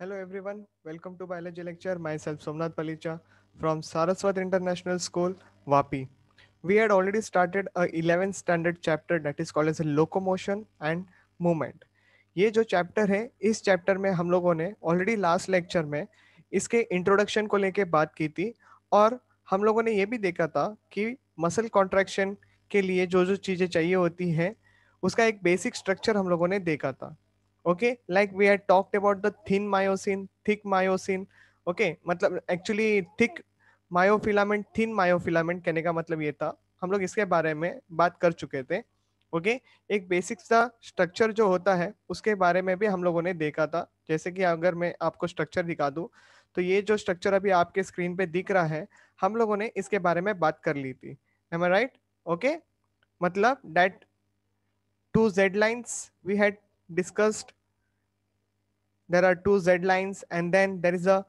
Hello everyone, welcome to biology lecture. Myself Somnath Palicha from Saraswat International School, Vapi. We had already started a 11th standard chapter that is called as locomotion and movement. ये जो chapter है इस chapter में हम लोगों ने already last lecture में इसके इंट्रोडक्शन को लेके बात की थी और हम लोगों ने ये भी देखा था कि मसल कॉन्ट्रैक्शन के लिए जो जो चीज़ें चाहिए होती हैं उसका एक बेसिक स्ट्रक्चर हम लोगों ने देखा था okay like we had talked about the thin myosin thick myosin okay मतलब actually thick myofilament thin myofilament कहने का मतलब ये था हम लोग इसके बारे में बात कर चुके थे ओके okay? एक बेसिक सा स्ट्रक्चर जो होता है उसके बारे में भी हम लोगों ने देखा था जैसे कि अगर मैं आपको स्ट्रक्चर दिखा दूं तो ये जो स्ट्रक्चर अभी आपके स्क्रीन पे दिख रहा है हम लोगों ने इसके बारे में बात कर ली थी एम आई राइट ओके मतलब that two Z lines we had discussed there are two z lines and then there is a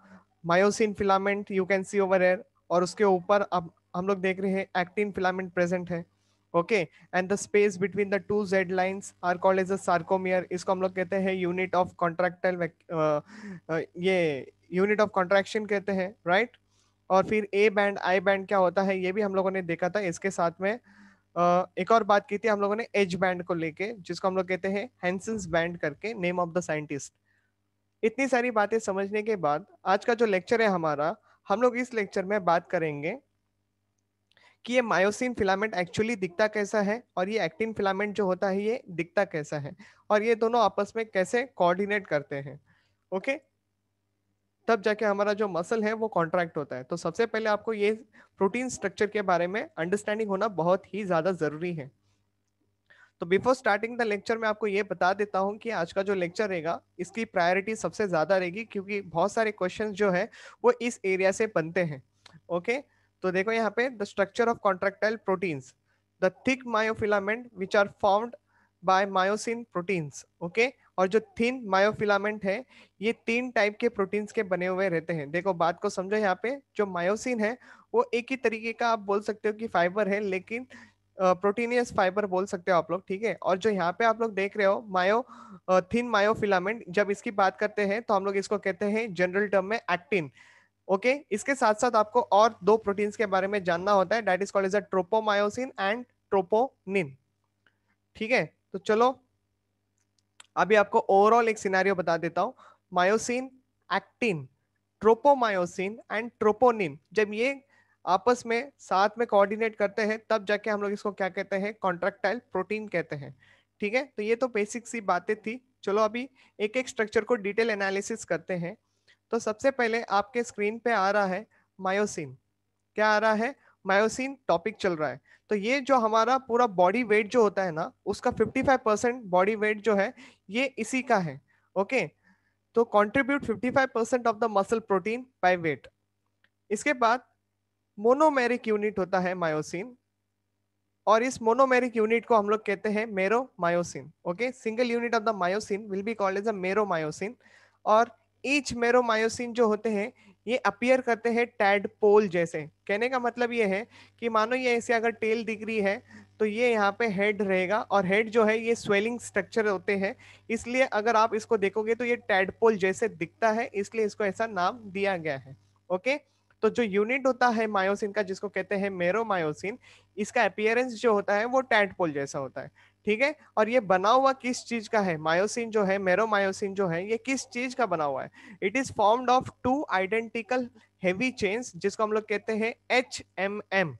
myosin filament you can see over here और उसके ऊपर अब हम लोग देख रहे हैं एक्टिन फिलामेंट प्रेजेंट है okay and the space between the two Z lines are called as a sarcomere इसको हम लोग कहते हैं unit of uh, uh, unit of contraction कहते हैं राइट right? और फिर ए बैंड आई बैंड क्या होता है ये भी हम लोगों ने देखा था इसके साथ में एक और बात की थी हम लोगों ने एच बैंड को लेके जिसको हम लोग कहते हैं हैंसन्स बैंड करके नेम ऑफ द साइंटिस्ट इतनी सारी बातें समझने के बाद आज का जो लेक्चर है हमारा हम लोग इस लेक्चर में बात करेंगे कि ये मायोसिन फिलामेंट एक्चुअली दिखता कैसा है और ये एक्टिन फिलामेंट जो होता है ये दिखता कैसा है और ये दोनों आपस में कैसे कोऑर्डिनेट करते हैं ओके तब जाके हमारा जो मसल है वो कॉन्ट्रैक्ट होता है तो सबसे पहले आपको ये प्रोटीन स्ट्रक्चर के बारे में अंडरस्टैंडिंग होना बहुत ही ज़्यादा ज़रूरी है तो बिफोर स्टार्टिंग द लेक्चर मैं आपको ये बता देता हूँ कि आज का जो लेक्चर रहेगा इसकी प्रायोरिटी सबसे ज़्यादा रहेगी क्योंकि बहुत सारे क्वेश्चन जो है वो इस एरिया से बनते हैं ओके तो देखो यहाँ पे the structure of contractile proteins the thick myofilament which are formed by myosin proteins okay और जो थिन मायोफिलामेंट है ये तीन टाइप के प्रोटीन्स के बने हुए रहते हैं देखो बात को समझो यहाँ पे जो मायोसिन है वो एक ही तरीके का आप बोल सकते हो कि फाइबर है लेकिन प्रोटीनियस फाइबर बोल सकते हो आप लोग ठीक है और जो यहाँ पे आप लोग देख रहे हो मायो थिन मायो फिलामेंट जब इसकी बात करते हैं तो हम लोग इसको कहते हैं जनरल टर्म में एक्टिन ओके okay? इसके साथ साथ आपको और दो प्रोटीन्स के बारे में जानना होता है that is called is a tropomyosin and troponin ठीक है तो चलो अभी आपको ओवरऑल एक सिनारियो बता देता हूं myosin actin tropomyosin and troponin जब ये आपस में साथ में कोऑर्डिनेट करते हैं तब जाके हम लोग इसको क्या कहते हैं कॉन्ट्रेक्टाइल प्रोटीन कहते हैं ठीक है तो ये तो बेसिक सी बातें थी चलो अभी एक एक स्ट्रक्चर को डिटेल एनालिसिस करते हैं तो सबसे पहले आपके स्क्रीन पे आ रहा है मायोसिन क्या आ रहा है मायोसिन टॉपिक चल रहा है तो ये जो हमारा पूरा बॉडी वेट जो होता है ना उसका 55 परसेंट बॉडी वेट जो है ये इसी का है ओके तो contribute 55 percent of the muscle protein by weight इसके बाद मोनोमेरिक यूनिट होता है मायोसिन और इस मोनोमेरिक यूनिट को हम लोग कहते हैं meromyosin okay single unit of the myosin will be called as a meromyosin और ईच मेरो मायोसिन जो होते हैं ये अपियर करते हैं टैड पोल जैसे कहने का मतलब ये है कि मानो ये ऐसे अगर टेल दिख रही है तो ये यहाँ पे हेड रहेगा और हेड जो है ये स्वेलिंग स्ट्रक्चर होते हैं इसलिए अगर आप इसको देखोगे तो ये टैड पोल जैसे दिखता है इसलिए इसको ऐसा नाम दिया गया है ओके okay? तो जो यूनिट होता है मायोसिन का जिसको कहते हैं मेरो मायोसिन इसका अपियरेंस जो होता है वो टैटपोल जैसा होता है ठीक है और ये बना हुआ किस चीज का है मायोसिन जो है मायोसिन जो है ये किस चीज का बना हुआ है it is formed of two identical heavy chains जिसको हम लोग कहते हैं एच एम एम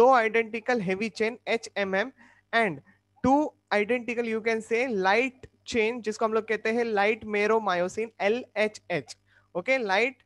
दो identical heavy chain H M M and two identical you can say light chain जिसको हम लोग कहते हैं light myosin L H H okay light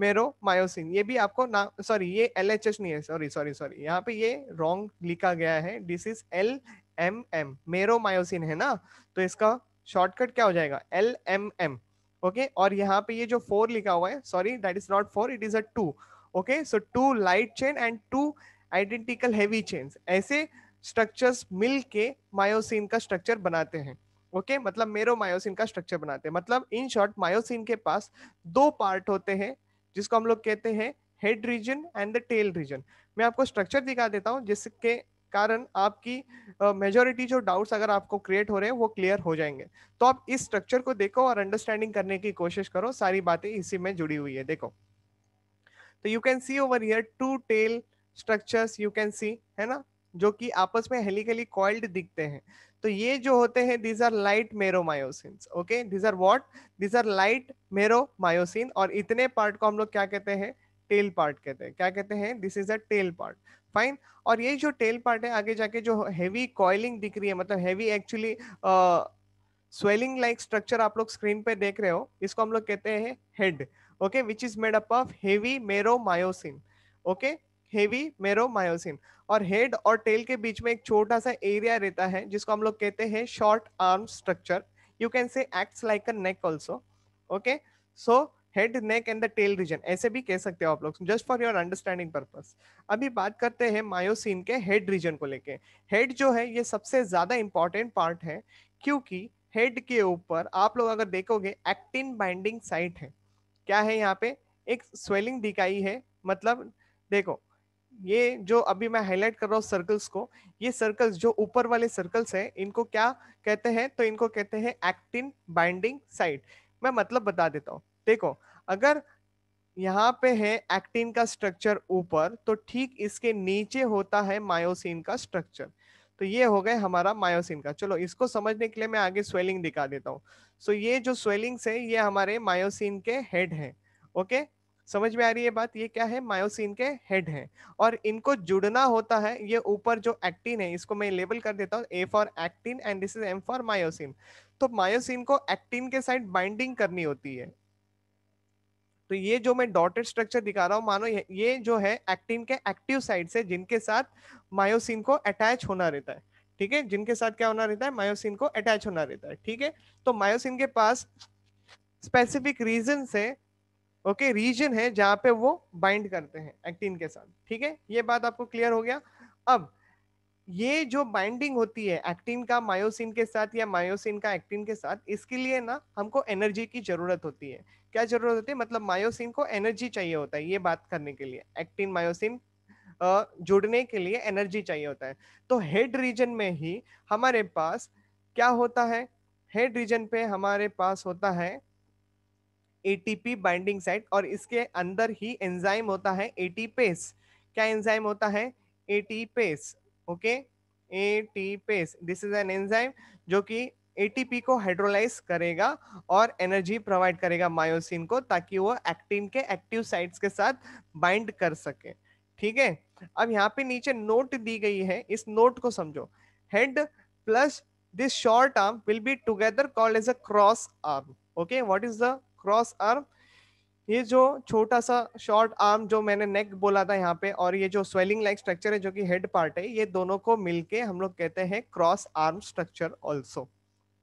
meromyosin ये भी आपको ना सॉरी ये एल एच एच नहीं है सॉरी सॉरी सॉरी यहाँ पे ये रॉन्ग लिखा गया है this is L M M myosin है ना तो इसका शॉर्टकट क्या हो जाएगा एल एम एम ओके और यहाँ पे ये जो फोर लिखा हुआ है sorry that is not four it is a two okay so two light chain and two identical heavy chain ऐसे स्ट्रक्चर्स मिल के मायोसिन का स्ट्रक्चर बनाते हैं ओके okay? मतलब मायोसिन का स्ट्रक्चर बनाते हैं मतलब इन शॉर्ट मायोसिन के पास दो पार्ट होते हैं जिसको हम लोग कहते हैं head region and the tail region मैं आपको स्ट्रक्चर दिखा देता हूँ जिसके कारण आपकी मेजोरिटी uh, जो डाउट्स अगर आपको क्रिएट हो रहे हैं वो क्लियर हो जाएंगे तो आप इस स्ट्रक्चर को देखो और अंडरस्टैंडिंग करने की कोशिश करो सारी बातें इसी में जुड़ी हुई है देखो तो you can see over here two tail structures you can see है ना जो कि आपस में हेलिकली कॉइल्ड दिखते हैं तो ये जो होते हैं these are light meromyosin okay these are what these are light meromyosin और इतने पार्ट को हम लोग क्या कहते हैं टेल पार्ट कहते हैं क्या कहते हैं this is a tail part fine और ये जो टेल पार्ट है आगे जाके जो हैवी कॉइलिंग दिख रही है मतलब heavy actually swelling like structure आप लोग स्क्रीन पे देख रहे हो इसको हम लोग कहते हैं head okay which is made up of heavy meromyosin okay heavy meromyosin और हेड और टेल के बीच में एक छोटा सा एरिया रहता है जिसको हम लोग कहते हैं short arm structure you can say acts like a neck also okay so head neck and the tail region ऐसे भी कह सकते हो आप लोग just for your understanding purpose अभी बात करते हैं मायोसिन के हेड रीजन को लेके हेड जो है ये सबसे ज्यादा इंपॉर्टेंट पार्ट है क्योंकि हेड के ऊपर आप लोग अगर देखोगे एक्टिन बाइंडिंग साइट है क्या है यहाँ पे एक स्वेलिंग दिखाई है मतलब देखो ये जो अभी मैं हाईलाइट कर रहा हूँ सर्कल्स को ये सर्कल्स जो ऊपर वाले सर्कल्स हैं इनको क्या कहते हैं तो इनको कहते हैं एक्टिन बाइंडिंग साइट मैं मतलब बता देता हूँ देखो अगर यहाँ पे है एक्टिन का स्ट्रक्चर ऊपर तो ठीक इसके नीचे होता है मायोसिन का स्ट्रक्चर तो ये हो गए हमारा मायोसिन का चलो इसको समझने के लिए मैं आगे स्वेलिंग दिखा देता हूँ सो ये जो स्वेलिंग्स है ये हमारे मायोसिन के हेड हैं ओके समझ में आ रही है बात ये क्या है मायोसिन के हेड हैं और इनको जुड़ना होता है ये ऊपर जो एक्टिन है इसको मैं लेबल कर देता हूँ A for actin and this is M for myosin तो मायोसिन को एक्टिन के साइड बाइंडिंग करनी होती है तो ये जो मैं डॉटेड स्ट्रक्चर दिखा रहा हूँ मानो ये जो है एक्टिन के एक्टिव साइड से जिनके साथ मायोसिन को अटैच होना रहता है ठीक है जिनके साथ क्या होना रहता है मायोसिन को अटैच होना रहता है ठीक है तो मायोसिन के पास स्पेसिफिक रीजन से ओके रीजन है जहां पे वो बाइंड करते हैं एक्टिन के साथ ठीक है ये बात आपको क्लियर हो गया अब ये जो बाइंडिंग होती है एक्टिन का मायोसिन के साथ या मायोसिन का एक्टिन के साथ इसके लिए ना हमको एनर्जी की जरूरत होती है क्या जरूरत होती है मतलब मायोसिन को एनर्जी चाहिए होता है ये बात करने के लिए एक्टिन मायोसिन जुड़ने के लिए एनर्जी चाहिए होता है तो हेड रीजन में ही हमारे पास क्या होता है हेड रीजन पे हमारे पास होता है एटीपी बाइंडिंग साइट और इसके अंदर ही एंजाइम होता है एटीपेस क्या एंजाइम होता है ATPase okay ATPase this is an enzyme जो कि एटीपी को हाइड्रोलाइज करेगा और एनर्जी प्रोवाइड करेगा मायोसिन को ताकि वो एक्टिन के एक्टिव साइट्स के साथ बाइंड कर सके ठीक है अब यहाँ पे नीचे नोट दी गई है इस नोट को समझो head plus this short arm will be together called as a cross arm okay what is the cross arm ये जो छोटा सा शॉर्ट आर्म जो मैंने नेक बोला था यहाँ पे और ये जो स्वेलिंग लाइक स्ट्रक्चर है जो कि हेड पार्ट है ये दोनों को मिलके हम लोग कहते हैं cross arm structure also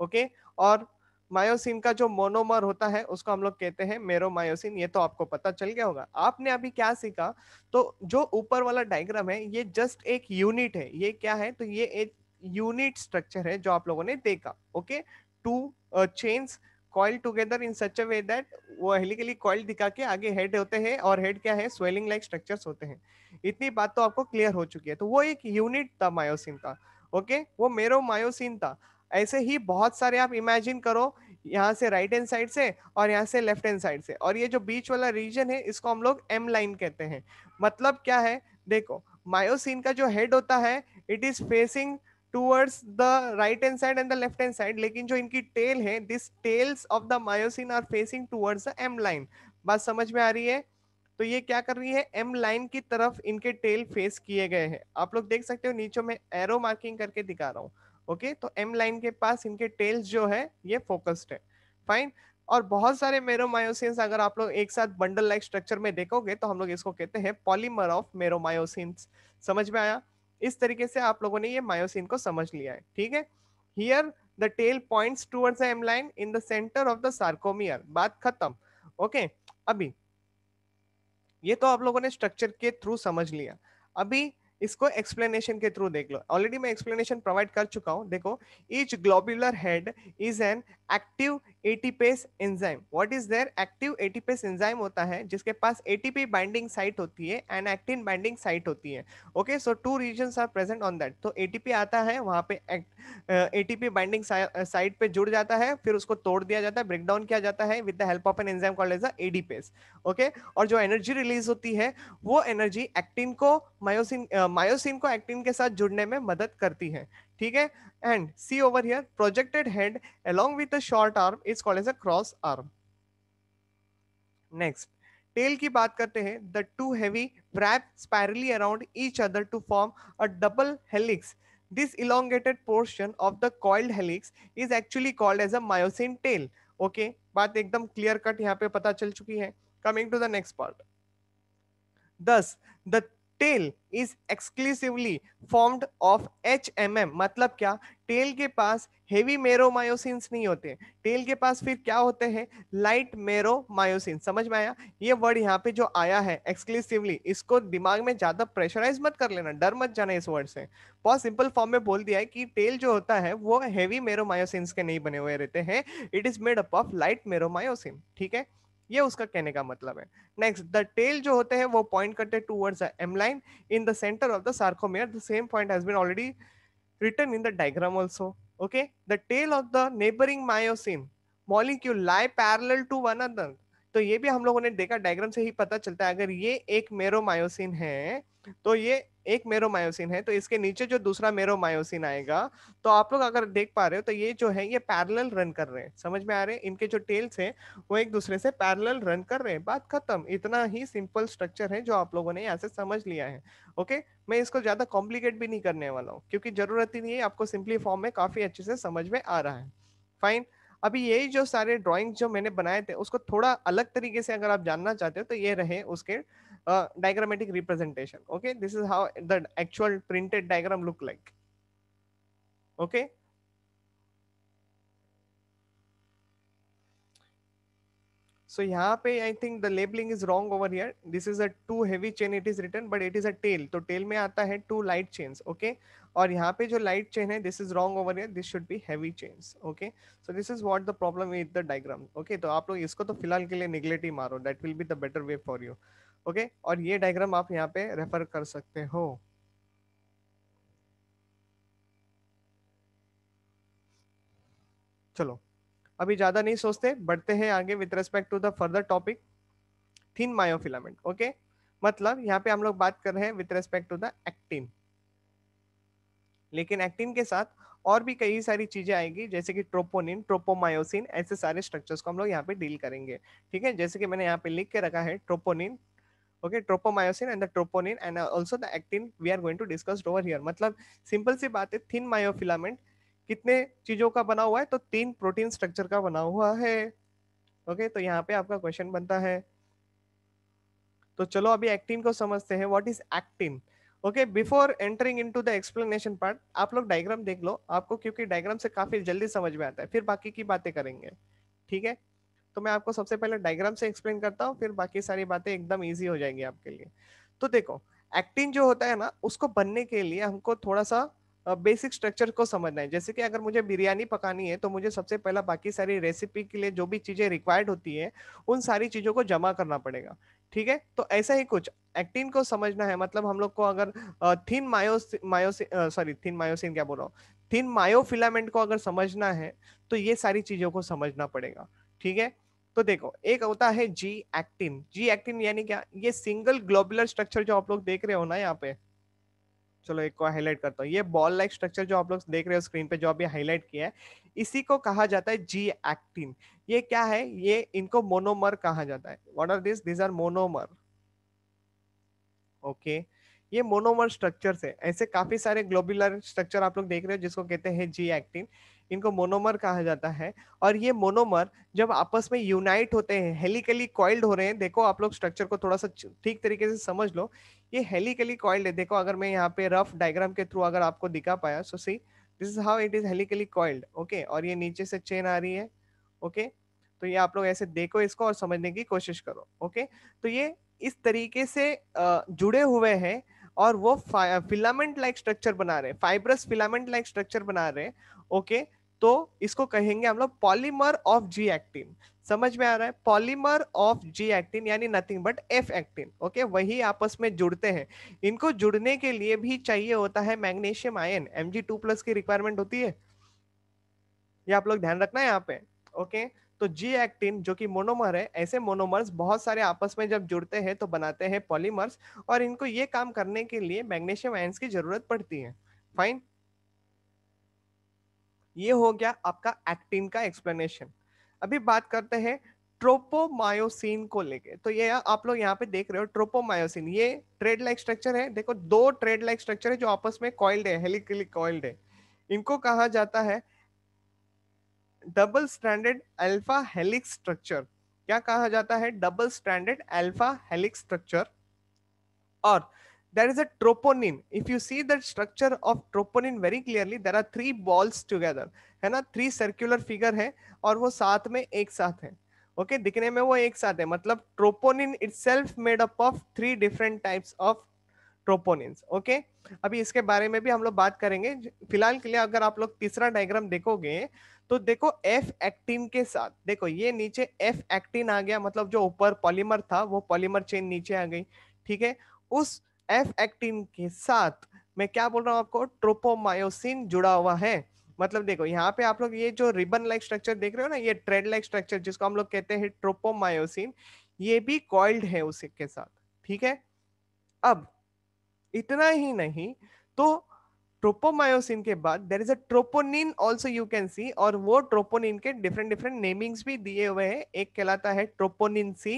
okay और मायोसिन का जो मोनोमर होता है उसको हम लोग कहते हैं मेरो मायोसिन ये तो आपको पता चल गया होगा आपने अभी क्या सीखा तो जो ऊपर वाला डायग्राम है ये जस्ट एक यूनिट है ये क्या है तो ये एक यूनिट स्ट्रक्चर है जो आप लोगों ने देखा okay two chains coil together in such a way that वो हेलिकली कॉइल दिखा के आगे हेड होते हैं और हेड क्या है स्वेलिंग लाइक स्ट्रक्चर्स होते हैं इतनी बात तो आपको क्लियर हो चुकी है तो वो एक यूनिट था मायोसिन का ओके okay? वो मेरो मायोसिन था ऐसे ही बहुत सारे आप इमेजिन करो यहाँ से राइट हैंड साइड से और यहाँ से लेफ्ट हैंड साइड से और ये जो बीच वाला रीजन है इसको हम लोग एम लाइन कहते हैं मतलब क्या है देखो मायोसिन का जो हेड होता है it is facing towards the right hand side and the left hand side लेकिन जो इनकी टेल है this tails of the myosin are facing towards the M line बात समझ में आ रही है तो ये क्या कर रही है एम लाइन की तरफ इनके टेल फेस किए गए हैं आप लोग देख सकते हो नीचे में एरो मार्किंग करके दिखा रहा हूँ ओके तो एम लाइन के पास इनके टेल्स जो है ये फोकस्ड है फाइन और बहुत सारे मेरोमायोसिन अगर आप लोग एक साथ बंडल लाइक स्ट्रक्चर में देखोगे तो हम लोग इसको कहते हैं पॉलीमर ऑफ मेरोमायोसिन समझ में आया इस तरीके से आप लोगों ने ये मायोसिन को समझ लिया है ठीक है here the tail point towards M line in the centre of the sarcomere बात खत्म ओके अभी ये तो आप लोगों ने स्ट्रक्चर के थ्रू समझ लिया अभी इसको एक्सप्लेनेशन के थ्रू देख लो ऑलरेडी मैं एक्सप्लेनेशन प्रोवाइड कर चुका हूँ देखो each globular head is an active ATPase enzyme what is there active ATPase enzyme होता है जिसके पास एटीपी बाइंडिंग साइट होती है एंड एक्टिन बाइंडिंग साइट होती है okay so two region are present on that तो ए आता है वहाँ पे एटीपी बाइंडिंग साइट पे जुड़ जाता है फिर उसको तोड़ दिया जाता है ब्रेक डाउन किया जाता है with the help of an enzyme call as ADPase okay और जो एनर्जी रिलीज होती है वो एनर्जी एक्टिन को मायोसिन uh, मायोसिन को एक्टिन के साथ जुड़ने में मदद करती है ठीक है and see over here projected head along with short arm is is as a cross arm next tail की बात करते हैं the two heavy wrap spirally around each other to form a double helix this elongated portion of the coiled helix is actually called as a myosin tail okay बात एकदम clear cut यहाँ पे पता चल चुकी है coming to the next part thus the tail is exclusively formed of H M M मतलब क्या टेल के पास हेवी मेरोमायोसिंस नहीं होते टेल के पास फिर क्या होते हैं लाइट मेरोमायोसिन समझ में आया ये वर्ड यहाँ पे जो आया है एक्सक्लूसिवली इसको दिमाग में ज्यादा प्रेशराइज मत कर लेना डर मत जाना इस वर्ड से बहुत सिंपल फॉर्म में बोल दिया है कि टेल जो होता है वो हेवी मेरोमायोसिन्स के नहीं बने हुए रहते हैं it is made up of light meromyosin ठीक है ये उसका कहने का मतलब है नेक्स्ट द टेल जो होते हैं वो पॉइंट करते हैं towards the M line in the centre of the sarcomere the same point has been already written in the diagram also okay the tail of the neighbouring myosin molecule lie parallel to one other तो ये भी हम लोगों ने देखा diagram से ही पता चलता है अगर ये एक मेरोमायोसिन है तो ये एक मेरोमायोसिन है तो इसके नीचे जो दूसरा मेरोमायोसिन आएगा तो आप लोग अगर देख पा रहे हो तो ये जो है ये पैरेलल रन कर रहे हैं समझ में आ रहे हैं इनके जो टेल्स हैं वो एक दूसरे से पैरेलल रन कर रहे हैं बात खत्म इतना ही सिंपल स्ट्रक्चर है जो आप लोगों ने यहाँ से समझ लिया है ओके मैं इसको ज्यादा कॉम्प्लिकेट भी नहीं करने वाला हूँ क्योंकि जरूरत ही नहीं है आपको सिंपली फॉर्म में काफी अच्छे से समझ में आ रहा है फाइन अभी यही जो सारे ड्राइंग जो मैंने बनाए थे उसको थोड़ा अलग तरीके से अगर आप जानना चाहते हो तो ये रहे उसके uh, diagrammatic representation okay this is how the actual printed diagram look like okay so yahan pe I think the labeling is wrong over here. This is a two heavy chain it is written, but it is a tail. तो tail mein aata hai two light chains, okay? और यहाँ पे जो light chain है, this is wrong over here. This should be heavy chains, okay? So this is what the problem with the diagram, okay? तो आप लोग इसको तो फिलहाल के लिए neglect ही मारो. That will be the better way for you. Okay और ये डायग्राम आप यहाँ पे रेफर कर सकते हो चलो अभी ज्यादा नहीं सोचते बढ़ते हैं आगे with respect to the further topic thin myofilament okay मतलब यहाँ पे हम लोग बात कर रहे हैं with respect to the actin लेकिन एक्टिन के साथ और भी कई सारी चीजें आएगी जैसे कि ट्रोपोनिन ट्रोपोमायोसिन ऐसे सारे स्ट्रक्चर्स को हम लोग यहाँ पे डील करेंगे ठीक है जैसे कि मैंने यहाँ पे लिख के रखा है troponin okay tropomyosin and the troponin and also the actin we are going to discuss over here मतलब सिंपल सी बात है थिन मायोफिलामेंट कितने चीजों का बना हुआ है तो तीन प्रोटीन स्ट्रक्चर का बना हुआ है ओके okay, तो यहाँ पे आपका क्वेश्चन बनता है तो चलो अभी एक्टिन को समझते हैं what is actin okay before entering into the explanation part आप लोग डायग्राम देख लो आपको क्योंकि डायग्राम से काफी जल्दी समझ में आता है फिर बाकी की बातें करेंगे ठीक है तो मैं आपको सबसे पहले डायग्राम से एक्सप्लेन करता हूँ फिर बाकी सारी बातें एकदम ईजी हो जाएंगी आपके लिए तो देखो एक्टिन जो होता है ना उसको बनने के लिए हमको थोड़ा सा बेसिक स्ट्रक्चर को समझना है जैसे कि अगर मुझे बिरयानी पकानी है तो मुझे सबसे पहला बाकी सारी रेसिपी के लिए जो भी चीज़ें रिक्वायर्ड होती है उन सारी चीज़ों को जमा करना पड़ेगा ठीक है तो ऐसा ही कुछ एक्टिन को समझना है मतलब हम लोग को अगर थिन मायोस मायोसिन सॉरी थिन मायोसिन क्या बोल रहा हूँ थिन मायोफिलामेंट को अगर समझना है तो ये सारी चीज़ों को समझना पड़ेगा ठीक है तो देखो एक होता है जी एक्टिन जी एक्टिन यानी क्या ये सिंगल ग्लोबुलर स्ट्रक्चर जो आप लोग देख रहे हो ना यहाँ पे चलो एक को हाईलाइट करता हूँ ये बॉल लाइक स्ट्रक्चर जो आप लोग देख रहे हो स्क्रीन पे जो अभी हाईलाइट किया है इसी को कहा जाता है जी एक्टिन ये क्या है ये इनको मोनोमर कहा जाता है what are this this are monomer okay ये मोनोमर स्ट्रक्चर है ऐसे काफी सारे ग्लोबुलर स्ट्रक्चर आप लोग देख रहे हो जिसको कहते हैं जी एक्टिन इनको मोनोमर कहा जाता है और ये मोनोमर जब आपस में यूनाइट होते हैं हेलिकली कॉइल्ड हो रहे हैं देखो आप लोग स्ट्रक्चर को थोड़ा सा ठीक तरीके से समझ लो ये हेलिकली कॉइल्ड है देखो अगर मैं यहाँ पे रफ डायग्राम के थ्रू अगर आपको दिखा पाया so see this is how it is helically coiled okay और ये नीचे से चेन आ रही है ओके okay? तो ये आप लोग ऐसे देखो इसको और समझने की कोशिश करो ओके okay? तो ये इस तरीके से जुड़े हुए हैं और वो फिलामेंट लाइक स्ट्रक्चर बना रहे हैं फाइब्रस फिलामेंट लाइक स्ट्रक्चर बना रहे हैं ओके तो इसको कहेंगे हम लोग पॉलीमर ऑफ जी एक्टिन समझ में आ रहा है पॉलीमर ऑफ जी एक्टिन यानी nothing but F actin okay वही आपस में जुड़ते हैं इनको जुड़ने के लिए भी चाहिए होता है magnesium ion M G two plus की रिक्वायरमेंट होती है ये आप लोग ध्यान रखना है यहाँ पे ओके तो जी एक्टिन जो कि मोनोमर है ऐसे मोनोमर्स बहुत सारे आपस में जब जुड़ते हैं तो बनाते हैं पॉलीमर्स और इनको ये काम करने के लिए मैग्नेशियम आयन की जरूरत पड़ती है फाइन ये हो गया आपका एक्टिन का एक्सप्लेनेशन अभी बात करते हैं ट्रोपोमायोसिन को लेके तो ये आप लोग यहाँ पे देख रहे हो ट्रोपोमायोसिन ये ट्रेड लाइक स्ट्रक्चर है देखो दो ट्रेड लाइक स्ट्रक्चर है जो आपस में कॉइल्ड है हेलिकली कॉइल्ड है इनको कहा जाता है double standard alpha helix structure क्या कहा जाता है double standard alpha helix structure और That is a troponin. If you see the structure of troponin very clearly, there are three balls together. hai na three circular figure hai aur wo sath mein ek sath hai okay, dikhne mein wo ek sath hai matlab troponin itself made up of three different types of troponins okay अभी इसके बारे में भी हम लोग बात करेंगे फिलहाल के लिए अगर आप लोग तीसरा डायग्राम देखोगे तो देखो एफ एक्टिन के साथ देखो ये नीचे एफ एक्टिन आ गया मतलब जो ऊपर पॉलीमर था वो पॉलीमर चेन नीचे आ गई ठीक है उस एफ एक्टिन के साथ मैं क्या बोल रहा हूँ आपको ट्रोपोमायोसिन जुड़ा हुआ है मतलब देखो यहाँ पे आप लोग ये जो रिबन लाइक स्ट्रक्चर देख रहे हो ना ये ट्रेड लाइक स्ट्रक्चर जिसको हम लोग कहते हैं ट्रोपोमायोसिन ये भी कॉइल्ड है उसी के साथ ठीक है अब इतना ही नहीं तो ट्रोपोमायोसिन के बाद there is a troponin also you can see और वो ट्रोपोनिन के डिफरेंट डिफरेंट नेमिंग्स भी दिए हुए हैं एक कहलाता है ट्रोपोनिन सी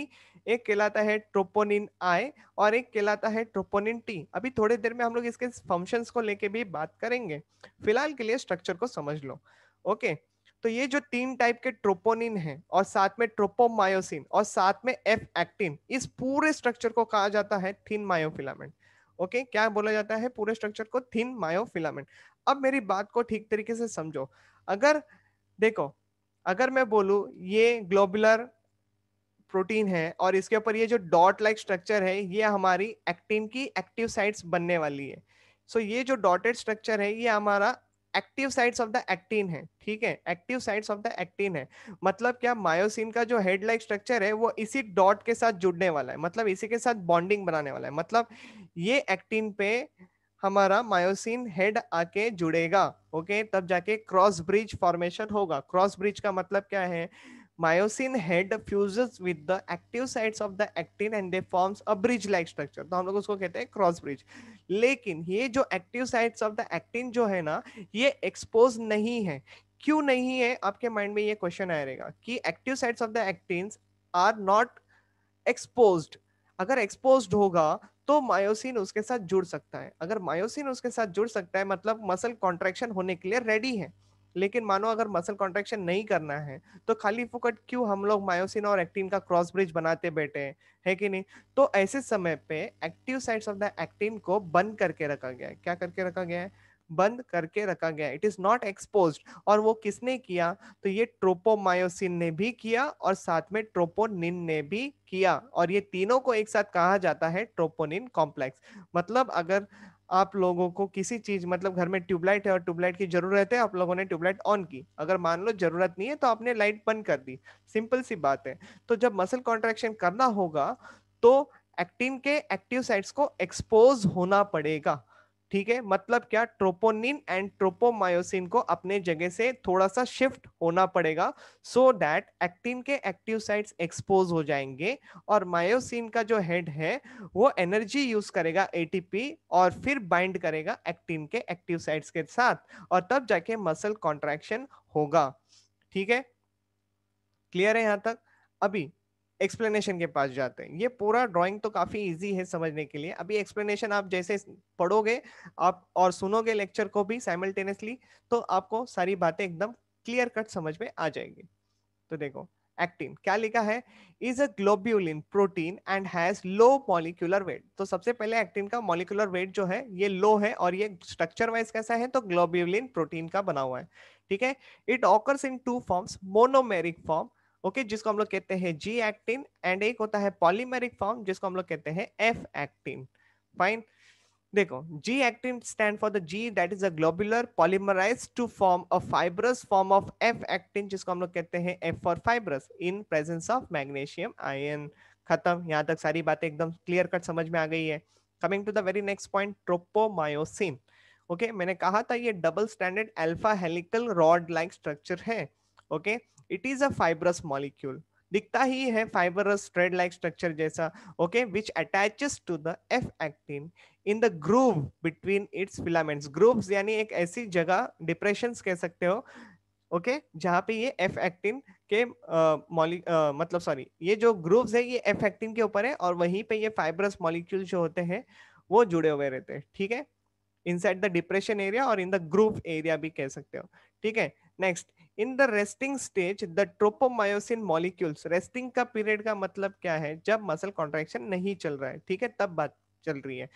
एक कहलाता है ट्रोपोनिन आई और एक कहलाता है ट्रोपोनिन टी अभी थोड़ी देर में हम लोग इसके फंक्शन को लेके भी बात करेंगे फिलहाल के लिए स्ट्रक्चर को समझ लो ओके तो ये जो तीन टाइप के ट्रोपोनिन है और साथ में ट्रोपोमायोसिन और साथ में एफ एक्टिन इस पूरे स्ट्रक्चर को कहा जाता है थिन मायोफिलामेंट ओके क्या बोला जाता है पूरे स्ट्रक्चर को थिन मायोफिलामेंट अब मेरी बात को ठीक तरीके से समझो अगर देखो अगर मैं बोलू ये ग्लोबुलर प्रोटीन है और इसके ऊपर ये जो डॉट लाइक स्ट्रक्चर है ये हमारी एक्टिन की एक्टिव साइट्स बनने वाली है सो so, ये जो डॉटेड स्ट्रक्चर है ये हमारा active sites of the actin है ठीक है active sites of the actin है मतलब क्या मायोसिन का जो हेड लाइक स्ट्रक्चर है वो इसी डॉट के साथ जुड़ने वाला है मतलब इसी के साथ बॉन्डिंग बनाने वाला है मतलब ये एक्टिन पे हमारा मायोसिन हेड आके जुड़ेगा ओके तब जाके क्रॉस ब्रिज फॉर्मेशन होगा क्रॉस ब्रिज का मतलब क्या है myosin head fuse with the active sides of the actin and they forms a bridge like structure तो हम लोग उसको कहते हैं क्रॉस ब्रिज लेकिन ये जो active sides of the actin जो है ना ये एक्सपोज नहीं है क्यों नहीं है आपके माइंड में ये क्वेश्चन आएगा कि active sides of the actin are not expose अगर एक्सपोज होगा तो मायोसिन उसके साथ जुड़ सकता है अगर मायोसिन उसके साथ जुड़ सकता है मतलब मसल कॉन्ट्रेक्शन होने के लिए रेडी है लेकिन मानो अगर मसल कॉन्ट्रेक्शन नहीं करना है तो खाली फुकट क्यों हम लोग मायोसिन और एक्टिन का क्रॉस ब्रिज बनाते बैठे हैं है कि नहीं तो ऐसे समय पे active sides of the actin को बंद करके रखा गया है क्या करके रखा गया है बंद करके रखा गया इट इज नॉट एक्सपोज और वो किसने किया तो ये ट्रोपोमायोसिन ने भी किया और साथ में ट्रोपोनिन ने भी किया और ये तीनों को एक साथ कहा जाता है ट्रोपोनिन कॉम्प्लेक्स मतलब अगर आप लोगों को किसी चीज मतलब घर में ट्यूबलाइट है और ट्यूबलाइट की जरूरत है आप लोगों ने ट्यूबलाइट ऑन की अगर मान लो जरूरत नहीं है तो आपने लाइट बंद कर दी सिंपल सी बात है तो जब मसल कॉन्ट्रेक्शन करना होगा तो एक्टिन के एक्टिव साइट्स को एक्सपोज होना पड़ेगा ठीक है मतलब क्या ट्रोपोनिन एंड ट्रोपोमायोसिन को अपने जगह से थोड़ा सा शिफ्ट होना पड़ेगा सो दैट एक्टिन के एक्टिव साइट्स एक्सपोज हो जाएंगे और मायोसिन का जो हेड है वो एनर्जी यूज करेगा एटीपी और फिर बाइंड करेगा एक्टिन के एक्टिव साइट्स के साथ और तब जाके मसल कॉन्ट्रैक्शन होगा ठीक है क्लियर है यहां तक अभी एक्सप्लेनेशन के पास जाते हैं ये पूरा ड्राइंग तो काफी इजी है समझने के लिए अभी एक्सप्लेनेशन आप जैसे पढ़ोगे आप और सुनोगे लेक्चर को भी साइमल्टेनियसली तो आपको सारी बातें एकदम क्लियर कट समझ में आ जाएंगी तो देखो एक्टिन क्या लिखा है is a globulin protein and has low molecular weight तो सबसे पहले एक्टिन का मॉलिक्यूलर वेट जो है ये लो है और ये स्ट्रक्चर वाइज कैसा है तो ग्लोब्यूलिन प्रोटीन का बना हुआ है ठीक है it occurs in two forms monomeric form okay okay, जिसको हम लोग कहते हैं जी एक्टिन एंड एक होता है पॉलीमेरिक फॉर्म जिसको हम लोग कहते हैं एफ एक्टिन फाइन देखो G actin stand for the G that is a globular polymerize to form a fibrous form of F actin जिसको हम लोग कहते हैं F for fibrous in presence of magnesium ion खत्म यहाँ तक सारी बातें एकदम क्लियर कट समझ में आ गई है coming to the very next point tropomyosin okay मैंने कहा था ये double standard alpha helical rod like structure है okay okay? It is a fibrous molecule दिखता ही है फाइबरस थ्रेड लाइक स्ट्रक्चर जैसा okay which attaches to the F actin in the groove between its filaments grooves यानी एक ऐसी जगह depression कह सकते हो ओके okay, जहां पे ये एफ एक्टिन के मॉलिक मतलब सॉरी ये जो ग्रूव्स है ये एफ एक्टिन के ऊपर है और वहीं पे ये फाइब्रस मॉलिक्यूल जो होते हैं वो जुड़े हुए रहते हैं ठीक है इनसाइड द डिप्रेशन एरिया और इन द ग्रूव एरिया भी कह सकते हो ठीक है next in the resting stage the tropomyosin molecules resting का पीरियड का मतलब क्या है जब मसल कॉन्ट्रेक्शन नहीं चल रहा है ठीक है तब बात चल रही है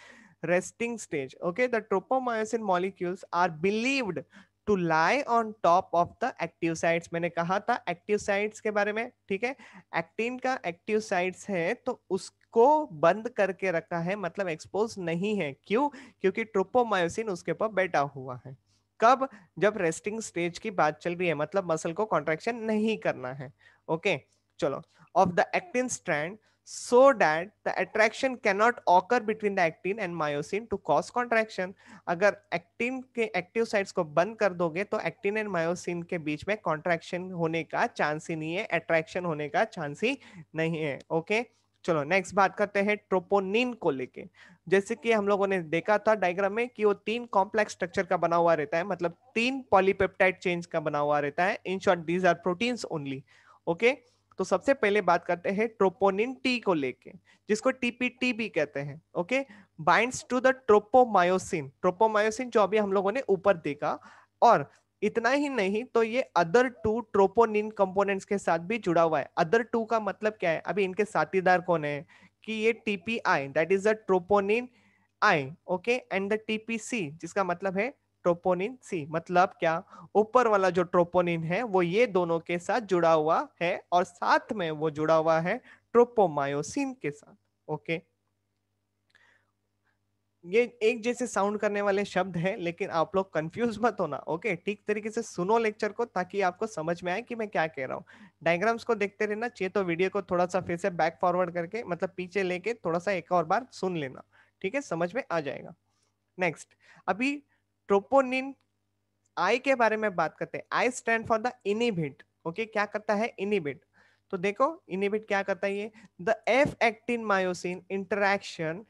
resting stage okay the tropomyosin molecules are believed to lie on top of the active sites मैंने कहा था active sites के बारे में ठीक है एक्टिन का active sites है तो उसको बंद करके रखा है मतलब एक्सपोज नहीं है क्यों क्योंकि ट्रोपोमायोसिन उसके ऊपर बैठा हुआ है कब जब रेस्टिंग स्टेज की बात चल रही है मतलब मसल को कॉन्ट्रेक्शन नहीं करना है ओके चलो of the actin strand so that the attraction cannot occur between the actin and myosin to cause contraction अगर एक्टिन के एक्टिव साइट्स को बंद कर दोगे तो एक्टिन एंड मायोसिन के बीच में कॉन्ट्रैक्शन होने का चांस ही नहीं है अट्रैक्शन होने का चांस ही नहीं है ओके okay? चलो नेक्स्ट बात करते हैं ट्रोपोनिन को लेके जैसे कि हम लोगों ने देखा था डायग्राम में कि वो तीन कॉम्प्लेक्स स्ट्रक्चर का बना हुआ रहता है मतलब तीन पॉलीपेप्टाइड चेंज का बना हुआ रहता है in short these are proteins only okay तो सबसे पहले बात करते हैं ट्रोपोनिन टी को लेके जिसको टीपीटी भी कहते हैं okay binds to the tropomyosin tropomyosin जो अभी हम लोगों ने ऊपर देखा और इतना ही नहीं तो ये अदर टू ट्रोपोनिन कंपोनेंट्स के साथ भी जुड़ा हुआ है अदर टू का मतलब क्या है अभी इनके साथीदार कौन है कि ये TPI that is a troponin I okay and the TPC जिसका मतलब है ट्रोपोनिन सी मतलब क्या ऊपर वाला जो ट्रोपोनिन है वो ये दोनों के साथ जुड़ा हुआ है और साथ में वो जुड़ा हुआ है ट्रोपोमायोसिन के साथ ओके okay? ये एक जैसे साउंड करने वाले शब्द हैं लेकिन आप लोग कंफ्यूज मत होना ओके ठीक तरीके से सुनो लेक्चर को ताकि आपको समझ में आए कि मैं क्या कह रहा हूँ डायग्राम्स को देखते रहना चाहिए तो वीडियो को थोड़ा सा फिर से बैक फॉरवर्ड करके मतलब पीछे लेके थोड़ा सा एक और बार सुन लेना ठीक है समझ में आ जाएगा नेक्स्ट अभी ट्रोपोनिन आई के बारे में बात करते हैं I stand for the inhibit okay क्या करता है इनिबिट तो देखो इनिबिट क्या करता है ये the F actin myosin interaction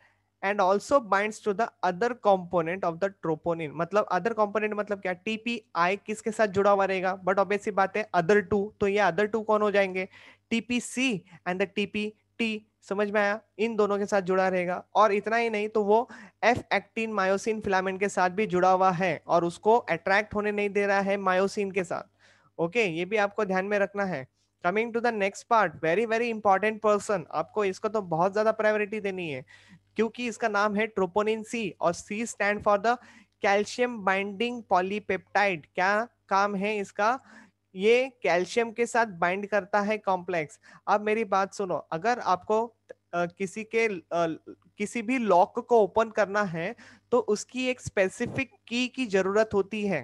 and also bind to the other component of the troponin मतलब अदर कॉम्पोनेंट मतलब क्या टीपीआई किसके साथ जुड़ा हुआ रहेगा बट ऑब्वियस बात है अदर टू तो ये अदर टू कौन हो जाएंगे TPC and the TP T समझ में आया इन दोनों के साथ जुड़ा रहेगा और इतना ही नहीं तो वो एफ एक्टीन मायोसिन फिलामेंट के साथ भी जुड़ा हुआ है और उसको अट्रैक्ट होने नहीं दे रहा है मायोसिन के साथ ओके ये भी आपको ध्यान में रखना है coming to the next part very very important person आपको इसको तो बहुत ज्यादा प्रायोरिटी देनी है क्योंकि इसका नाम है ट्रोपोनिन सी और C stand for the calcium binding polypeptide क्या काम है इसका ये कैल्शियम के साथ बाइंड करता है कॉम्प्लेक्स अब मेरी बात सुनो अगर आपको Uh, किसी के uh, किसी भी लॉक को ओपन करना है तो उसकी एक स्पेसिफिक की की जरूरत होती है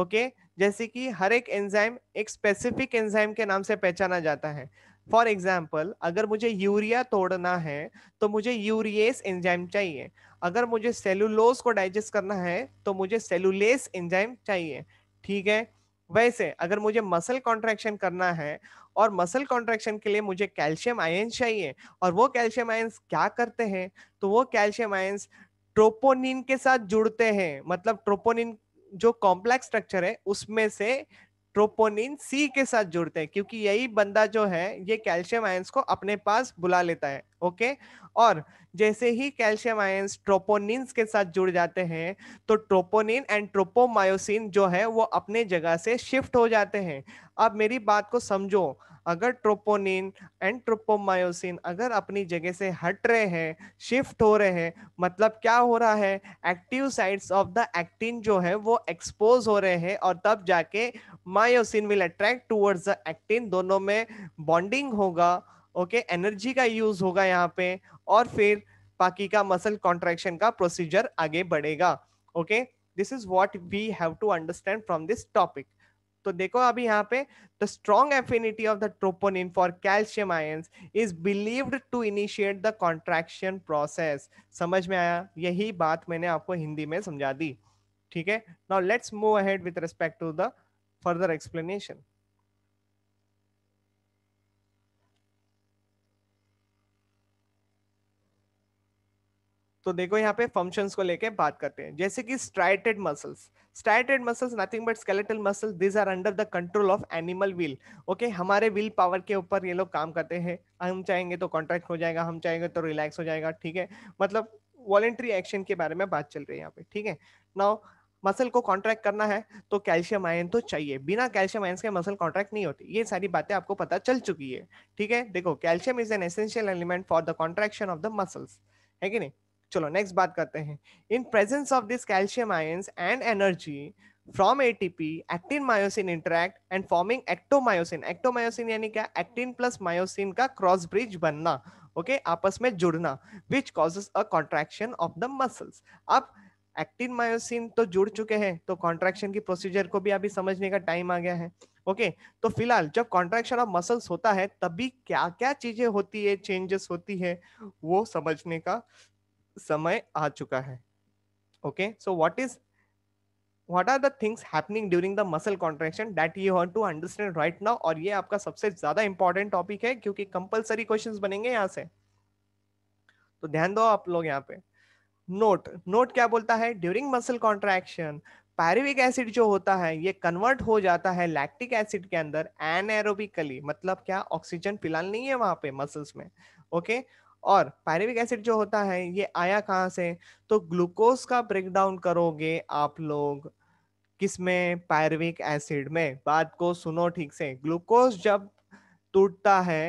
ओके जैसे कि हर एक एंजाइम एक स्पेसिफिक एंजाइम के नाम से पहचाना जाता है फॉर एग्जाम्पल अगर मुझे यूरिया तोड़ना है तो मुझे यूरियस एंजाइम चाहिए अगर मुझे सेलुलोज को डाइजेस्ट करना है तो मुझे सेलुलेस एंजाइम चाहिए ठीक है वैसे अगर मुझे मसल कॉन्ट्रैक्शन करना है और मसल कॉन्ट्रैक्शन के लिए मुझे कैल्शियम आयंस चाहिए और वो कैल्शियम आयंस क्या करते हैं तो वो कैल्शियम आयंस ट्रोपोनिन के साथ जुड़ते हैं मतलब ट्रोपोनिन जो कॉम्प्लेक्स स्ट्रक्चर है उसमें से ट्रोपोनिन सी के साथ जुड़ते हैं क्योंकि यही बंदा जो है ये कैल्शियम आयंस को अपने पास बुला लेता है ओके और जैसे ही कैल्शियम आयंस ट्रोपोनिन के साथ जुड़ जाते हैं तो ट्रोपोनिन एंड ट्रोपोमायोसिन जो है वो अपने जगह से शिफ्ट हो जाते हैं अब मेरी बात को समझो अगर ट्रोपोनिन एंड ट्रोपोमायोसिन अगर अपनी जगह से हट रहे हैं शिफ्ट हो रहे हैं मतलब क्या हो रहा है active sides of the actin जो है वो एक्सपोज हो रहे हैं और तब जाके myosin will attract towards the actin दोनों में बॉन्डिंग होगा ओके okay? एनर्जी का यूज होगा यहाँ पे और फिर बाकी का मसल कॉन्ट्रैक्शन का प्रोसीजर आगे बढ़ेगा okay this is what we have to understand from this topic तो देखो अभी यहाँ पे the strong affinity of the troponin for calcium ion is believed to initiate the contraction process समझ में आया यही बात मैंने आपको हिंदी में समझा दी ठीक है now let's move ahead with respect to the further explanation तो देखो यहाँ पे फंक्शंस को लेके बात करते हैं जैसे कि striated muscles striated muscles nothing but skeletal muscle these are under the control of animal will okay हमारे विल पावर के ऊपर ये लोग काम करते हैं हम चाहेंगे तो कॉन्ट्रैक्ट हो जाएगा हम चाहेंगे तो रिलैक्स हो जाएगा ठीक है मतलब वॉलेंट्री एक्शन के बारे में बात चल रही है यहाँ पे ठीक है नाउ मसल को कॉन्ट्रैक्ट करना है तो कैल्शियम आयन तो चाहिए बिना कैल्शियम आयन के मसल कॉन्ट्रैक्ट नहीं होती ये सारी बातें आपको पता चल चुकी है ठीक है देखो calcium is an essential element for the contraction of the muscles है कि नहीं चलो नेक्स्ट बात करते हैं in presence of this calcium ions and energy from ATP actin myosin interact and forming actomyosin actomyosin यानी क्या एक्टिन प्लस मायोसिन का क्रॉस ब्रिज बनना ओके okay? आपस में जुड़ना which causes a contraction of the muscles अब actin myosin तो जुड़ चुके हैं तो कॉन्ट्रैक्शन की प्रोसीजर को भी अभी समझने का टाइम आ गया है ओके okay, तो फिलहाल जब कॉन्ट्रैक्शन ऑफ मसल्स होता है तभी क्या क्या चीजें होती है चेंजेस होती है वो समझने का समय आ चुका है okay so what is what are the things happening during the muscle contraction that you want to understand right now और ये आपका सबसे ज्यादा इंपॉर्टेंट टॉपिक है क्योंकि कंपल्सरी क्वेश्चन बनेंगे यहाँ से तो ध्यान दो आप लोग यहाँ पे नोट नोट क्या बोलता है during muscle contraction pyruvic acid जो होता है ये कन्वर्ट हो जाता है लैक्टिक एसिड के अंदर एनएरोबिकली मतलब क्या ऑक्सीजन फिलहाल नहीं है वहां पे मसल्स में ओके okay? और पायरेविक एसिड जो होता है ये आया कहाँ से तो ग्लूकोज का ब्रेक डाउन करोगे आप लोग किसमें पायरविक एसिड में बात को सुनो ठीक से ग्लूकोज जब टूटता है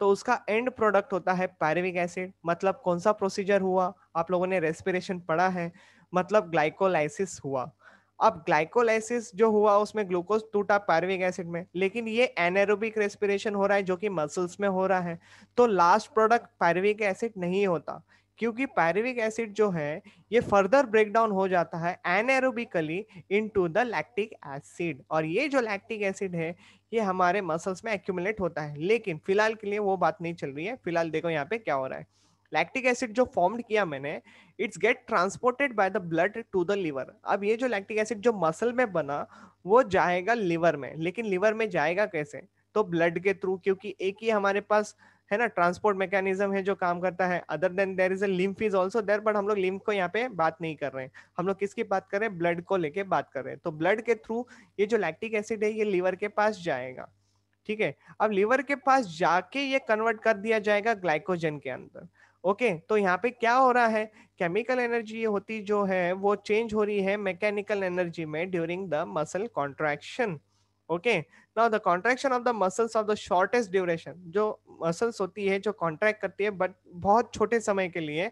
तो उसका एंड प्रोडक्ट होता है पायरविक एसिड मतलब कौन सा प्रोसीजर हुआ आप लोगों ने रेस्पिरेशन पढ़ा है मतलब ग्लाइकोलाइसिस हुआ अब ग्लाइकोलाइसिस जो हुआ उसमें ग्लूकोज टूटा पैरविक एसिड में लेकिन ये एनारोबिक रेस्पिरेशन हो रहा है जो कि मसल्स में हो रहा है तो लास्ट प्रोडक्ट पैरविक एसिड नहीं होता क्योंकि पैरविक एसिड जो है ये फर्दर ब्रेक डाउन हो जाता है anaerobically into the lactic acid और ये जो लैक्टिक एसिड है ये हमारे मसल्स में एक्यूमुलेट होता है लेकिन फिलहाल के लिए वो बात नहीं चल रही है फिलहाल देखो यहाँ पे क्या हो रहा है लैक्टिक एसिड जो फॉर्म किया मैंने it's get transported by the blood to the liver अब ये जो लैक्टिक एसिड जो मसल में बना वो जाएगा लिवर में लेकिन लिवर में जाएगा कैसे तो ब्लड के थ्रू क्योंकि एक ही हमारे पास है ना ट्रांसपोर्ट मैकेनिज्म है जो काम करता है other than there is a lymph is also there but हम लोग लिम्फ को यहाँ पे बात नहीं कर रहे हैं हम लोग किसकी बात कर रहे हैं ब्लड को लेके बात कर रहे हैं तो ब्लड के थ्रू ये जो लैक्टिक एसिड है ये लिवर के पास जाएगा ठीक है अब लीवर के पास जाके ये कन्वर्ट कर दिया जाएगा ग्लाइकोजन के अंदर ओके तो यहाँ पे क्या हो रहा है केमिकल एनर्जी होती जो है वो चेंज हो रही है मैकेनिकल एनर्जी में during the muscle contraction okay now the contraction of the muscles of the shortest duration जो मसल्स होती है जो कॉन्ट्रैक्ट करती है बट बहुत छोटे समय के लिए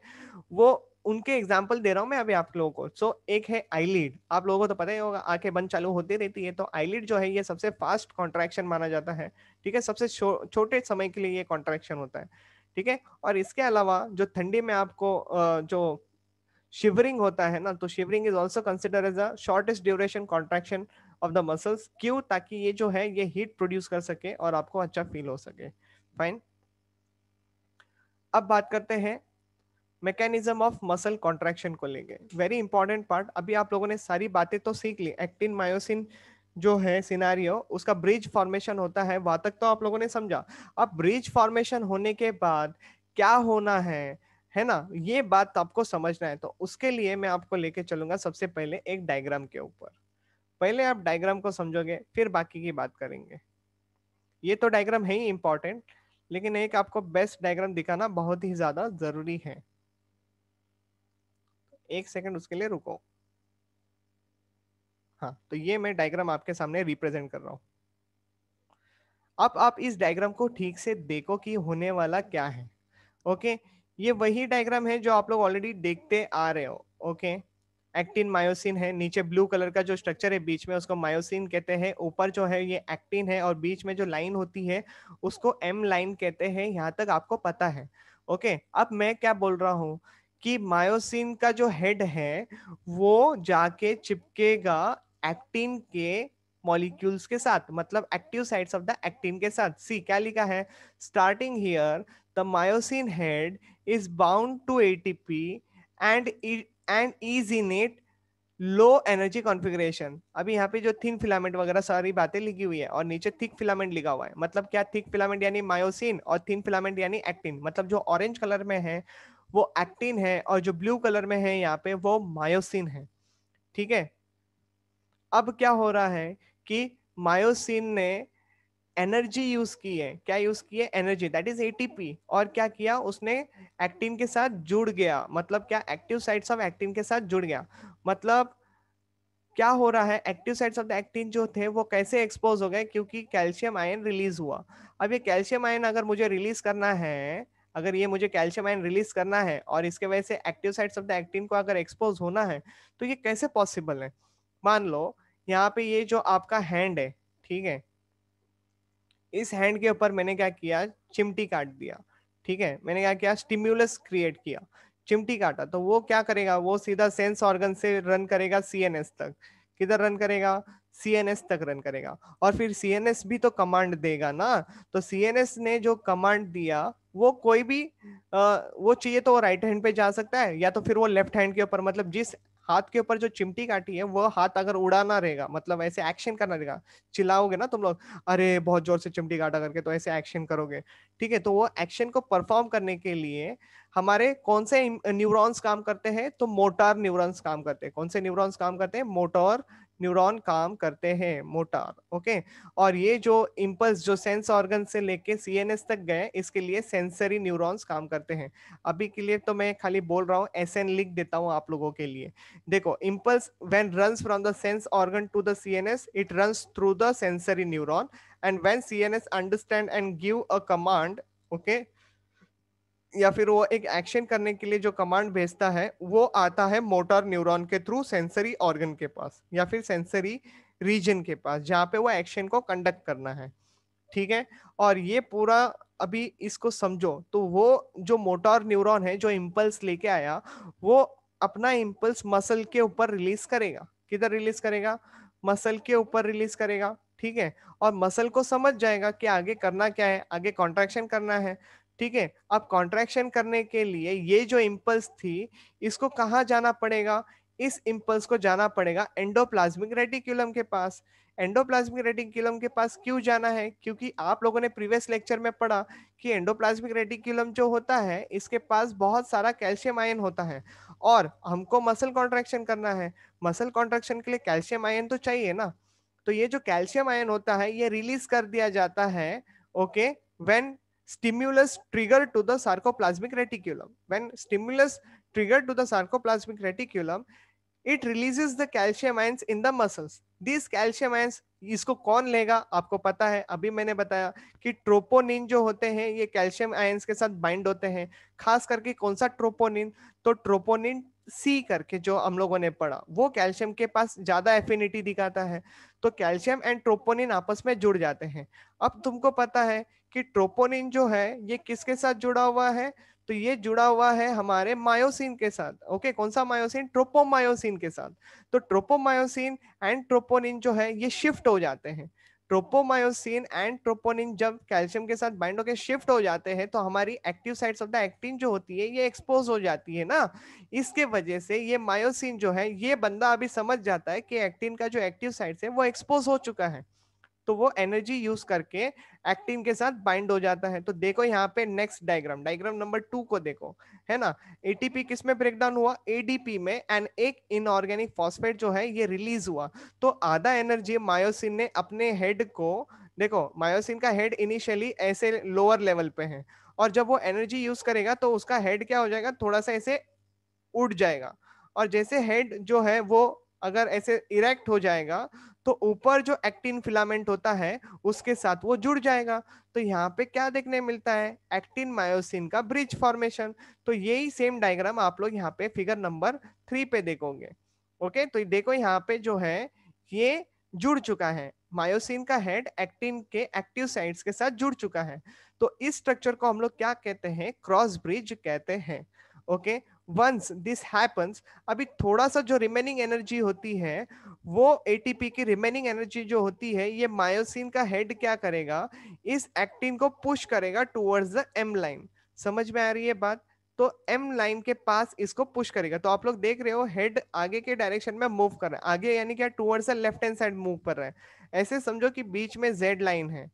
वो उनके एग्जाम्पल दे रहा हूँ मैं अभी आप लोगों को सो so, एक है आईलिड आप लोगों को तो पता ही होगा आंखें बंद चालू होती रहती है तो आईलिड जो है ये सबसे फास्ट कॉन्ट्रैक्शन माना जाता है ठीक है सबसे छोटे समय के लिए ये कॉन्ट्रैक्शन होता है ठीक है और इसके अलावा जो ठंडी में आपको जो शिवरिंग होता है ना तो shivering is also consider as a shortest duration contraction of the muscles क्यों ताकि ये जो है ये हीट प्रोड्यूस कर सके और आपको अच्छा फील हो सके फाइन अब बात करते हैं मैकेनिज्म ऑफ मसल कॉन्ट्रैक्शन को लेंगे वेरी इंपॉर्टेंट पार्ट अभी आप लोगों ने सारी बातें तो सीख ली एक्टिन मायोसिन जो है सिनारियो उसका ब्रिज फॉर्मेशन होता है वहां तक तो आप लोगों ने समझा अब ब्रिज फॉर्मेशन होने के बाद क्या होना है है ना ये बात तो आपको समझना है तो उसके लिए मैं आपको लेके चलूंगा सबसे पहले एक डायग्राम के ऊपर पहले आप डायग्राम को समझोगे फिर बाकी की बात करेंगे ये तो डायग्राम है ही इम्पोर्टेंट लेकिन एक आपको बेस्ट डायग्राम दिखाना बहुत ही ज्यादा जरूरी है एक सेकंड उसके लिए रुको हाँ तो ये मैं डायग्राम आपके सामने रिप्रेजेंट कर रहा हूँ अब आप इस डायग्राम को ठीक से देखो कि होने वाला क्या है ओके ये वही डायग्राम है जो आप लोग ऑलरेडी देखते आ रहे हो ओके एक्टिन मायोसिन है नीचे ब्लू कलर का जो स्ट्रक्चर है बीच में उसको मायोसिन कहते हैं ऊपर जो है ये एक्टिन है और बीच में जो लाइन होती है उसको एम लाइन कहते हैं यहाँ तक आपको पता है ओके अब मैं क्या बोल रहा हूँ कि मायोसिन का जो हेड है वो जाके चिपकेगा एक्टिन के मॉलिक्यूल्स के साथ मतलब active sides of the actin के साथ सी क्या लिखा है starting here the myosin head is bound to ATP and and is in it low energy configuration अभी यहाँ पे जो थिन फिलामेंट वगैरह सारी बातें लिखी हुई है और नीचे थिक फिलामेंट लिखा हुआ है मतलब क्या थिक फिलामेंट यानी मायोसिन और थिन फिलामेंट यानी एक्टिन मतलब जो ऑरेंज कलर में है वो एक्टिन है और जो ब्लू कलर में है यहाँ पे वो मायोसिन है ठीक है अब क्या हो रहा है कि मायोसिन ने एनर्जी यूज की है क्या यूज की है एनर्जी दैट इज एटीपी और क्या किया उसने एक्टिन के साथ जुड़ गया मतलब क्या एक्टिव साइट्स ऑफ एक्टिन के साथ जुड़ गया मतलब क्या हो रहा है active sides of the actin जो थे वो कैसे एक्सपोज हो गए क्योंकि कैल्शियम आयन रिलीज हुआ अब ये कैल्शियम आयन अगर मुझे रिलीज करना है अगर ये मुझे कैल्शियम आयन रिलीज करना है और इसके वजह से active sides of the actin को अगर एक्सपोज होना है तो ये कैसे पॉसिबल है मान लो यहाँ पे ये जो आपका हैंड है ठीक है इस हैंड के ऊपर मैंने क्या किया चिमटी काट दिया ठीक है मैंने क्या किया स्टिम्यूलस क्रिएट किया चिमटी काटा तो वो क्या करेगा वो सीधा सेंस ऑर्गन से रन करेगा सीएनएस तक किधर रन करेगा सीएनएस तक रन करेगा और फिर सीएनएस भी तो कमांड देगा ना तो सीएनएस ने जो कमांड दिया वो कोई भी आ, वो चाहिए तो वो राइट हैंड पे जा सकता है या तो फिर वो लेफ्ट हैंड के ऊपर मतलब जिस हाथ के ऊपर जो चिमटी काटी है वो हाथ अगर उड़ाना रहेगा मतलब ऐसे एक्शन करना रहेगा चिल्लाओगे ना तुम लोग अरे बहुत जोर से चिमटी काटा करके तो ऐसे एक्शन करोगे ठीक है तो वो एक्शन को परफॉर्म करने के लिए हमारे कौन से न्यूरॉन्स काम करते हैं तो मोटर न्यूरॉन्स काम करते हैं कौन से न्यूरॉन्स काम करते हैं मोटर न्यूरॉन काम करते हैं मोटार ओके और ये जो इम्पल्स जो सेंस ऑर्गन से लेके सीएनएस तक गए इसके लिए सेंसरी न्यूरॉन्स काम करते हैं अभी के लिए तो मैं खाली बोल रहा हूँ एस एन लिख देता हूँ आप लोगों के लिए देखो impulse when runs from the sense organ to the CNS it runs through the sensory neuron and N S understand and give a command okay या फिर वो एक एक्शन करने के लिए जो कमांड भेजता है वो आता है मोटर न्यूरॉन के थ्रू सेंसरी ऑर्गन के पास या फिर सेंसरी रीजन के पास जहाँ पे वो एक्शन को कंडक्ट करना है ठीक है और ये पूरा अभी इसको समझो तो वो जो मोटर न्यूरॉन है जो इम्पल्स लेके आया वो अपना इम्पल्स मसल के ऊपर रिलीज करेगा किधर रिलीज करेगा मसल के ऊपर रिलीज करेगा ठीक है और मसल को समझ जाएगा कि आगे करना क्या है आगे कॉन्ट्रेक्शन करना है ठीक है अब कॉन्ट्रैक्शन करने के लिए ये जो इम्पल्स थी इसको कहाँ जाना पड़ेगा इस इम्पल्स को जाना पड़ेगा एंडोप्लाज्मिक रेटिक्यूलम के पास एंडोप्लाज्मिक रेटिक्यूलम के पास क्यों जाना है क्योंकि आप लोगों ने प्रीवियस लेक्चर में पढ़ा कि एंडोप्लाज्मिक रेटिक्यूलम जो होता है इसके पास बहुत सारा कैल्शियम आयन होता है और हमको मसल कॉन्ट्रैक्शन करना है मसल कॉन्ट्रैक्शन के लिए कैल्शियम आयन तो चाहिए ना तो ये जो कैल्शियम आयन होता है ये रिलीज कर दिया जाता है okay when stimulus trigger to the sarcoplasmic reticulum. When stimulus trigger to the sarcoplasmic reticulum, it releases the calcium ions in the muscles. These calcium ions इसको कौन लेगा आपको पता है अभी मैंने बताया कि ट्रोपोनिन जो होते हैं ये कैल्शियम आयंस के साथ बाइंड होते हैं खास करके कौन सा ट्रोपोनिन तो ट्रोपोनिन सी करके जो हम लोगों ने पढ़ा वो कैल्शियम के पास ज्यादा एफिनिटी दिखाता है तो कैल्शियम एंड ट्रोपोनिन आपस में जुड़ जाते हैं अब तुमको पता है कि ट्रोपोनिन जो है ये किसके साथ जुड़ा हुआ है तो ये जुड़ा हुआ है हमारे मायोसिन के साथ ओके कौन सा मायोसिन ट्रोपोमायोसिन के साथ तो ट्रोपोमायोसिन एंड ट्रोपोनिन जो है ये शिफ्ट हो जाते हैं ट्रोपोमायोसिन एंड ट्रोपोनिन जब कैल्शियम के साथ बाइंड होकर शिफ्ट हो जाते हैं तो हमारी active sides of the actin जो होती है ये एक्सपोज हो जाती है ना इसके वजह से ये मायोसिन जो है ये बंदा अभी समझ जाता है कि एक्टिन का जो एक्टिव साइड्स है वो एक्सपोज हो चुका है तो वो एनर्जी यूज करके एक्टिन के साथ बाइंड हो जाता है तो देखो यहाँ पे next diagram diagram number two को देखो है ना एटीपी किस में डाउन हुआ एडीपी में एंड एक इनऑर्गेनिक फॉस्फेट जो है ये रिलीज हुआ तो आधा एनर्जी मायोसिन ने अपने हेड को देखो मायोसिन का हेड इनिशियली ऐसे लोअर लेवल पे है और जब वो एनर्जी यूज करेगा तो उसका हेड क्या हो जाएगा थोड़ा सा ऐसे उड़ जाएगा और जैसे हेड जो है वो अगर ऐसे इरेक्ट हो जाएगा तो ऊपर जो एक्टिन फिलामेंट होता है उसके साथ वो जुड़ जाएगा तो यहाँ पे क्या देखने मिलता है एक्टिन मायोसिन का ब्रिज फॉर्मेशन तो यही सेम डायग्राम आप लोग यहाँ पे फिगर नंबर थ्री पे देखोगे ओके तो देखो यहाँ पे जो है ये जुड़ चुका है मायोसिन का हेड एक्टिन के एक्टिव साइड्स के साथ जुड़ चुका है तो इस स्ट्रक्चर को हम लोग क्या कहते हैं क्रॉस ब्रिज कहते हैं ओके वंस दिस हैपन्स अभी थोड़ा सा जो रिमेनिंग एनर्जी होती है वो एटीपी की रिमेनिंग एनर्जी जो होती है ये मायोसिन का हेड क्या करेगा इस एक्टिन को पुश करेगा टुवर्ड्स द एम लाइन समझ में आ रही है बात तो एम लाइन के पास इसको पुश करेगा तो आप लोग देख रहे हो हेड आगे के डायरेक्शन में मूव कर रहा है आगे यानी क्या towards left hand side move कर रहा है ऐसे समझो कि बीच में जेड लाइन है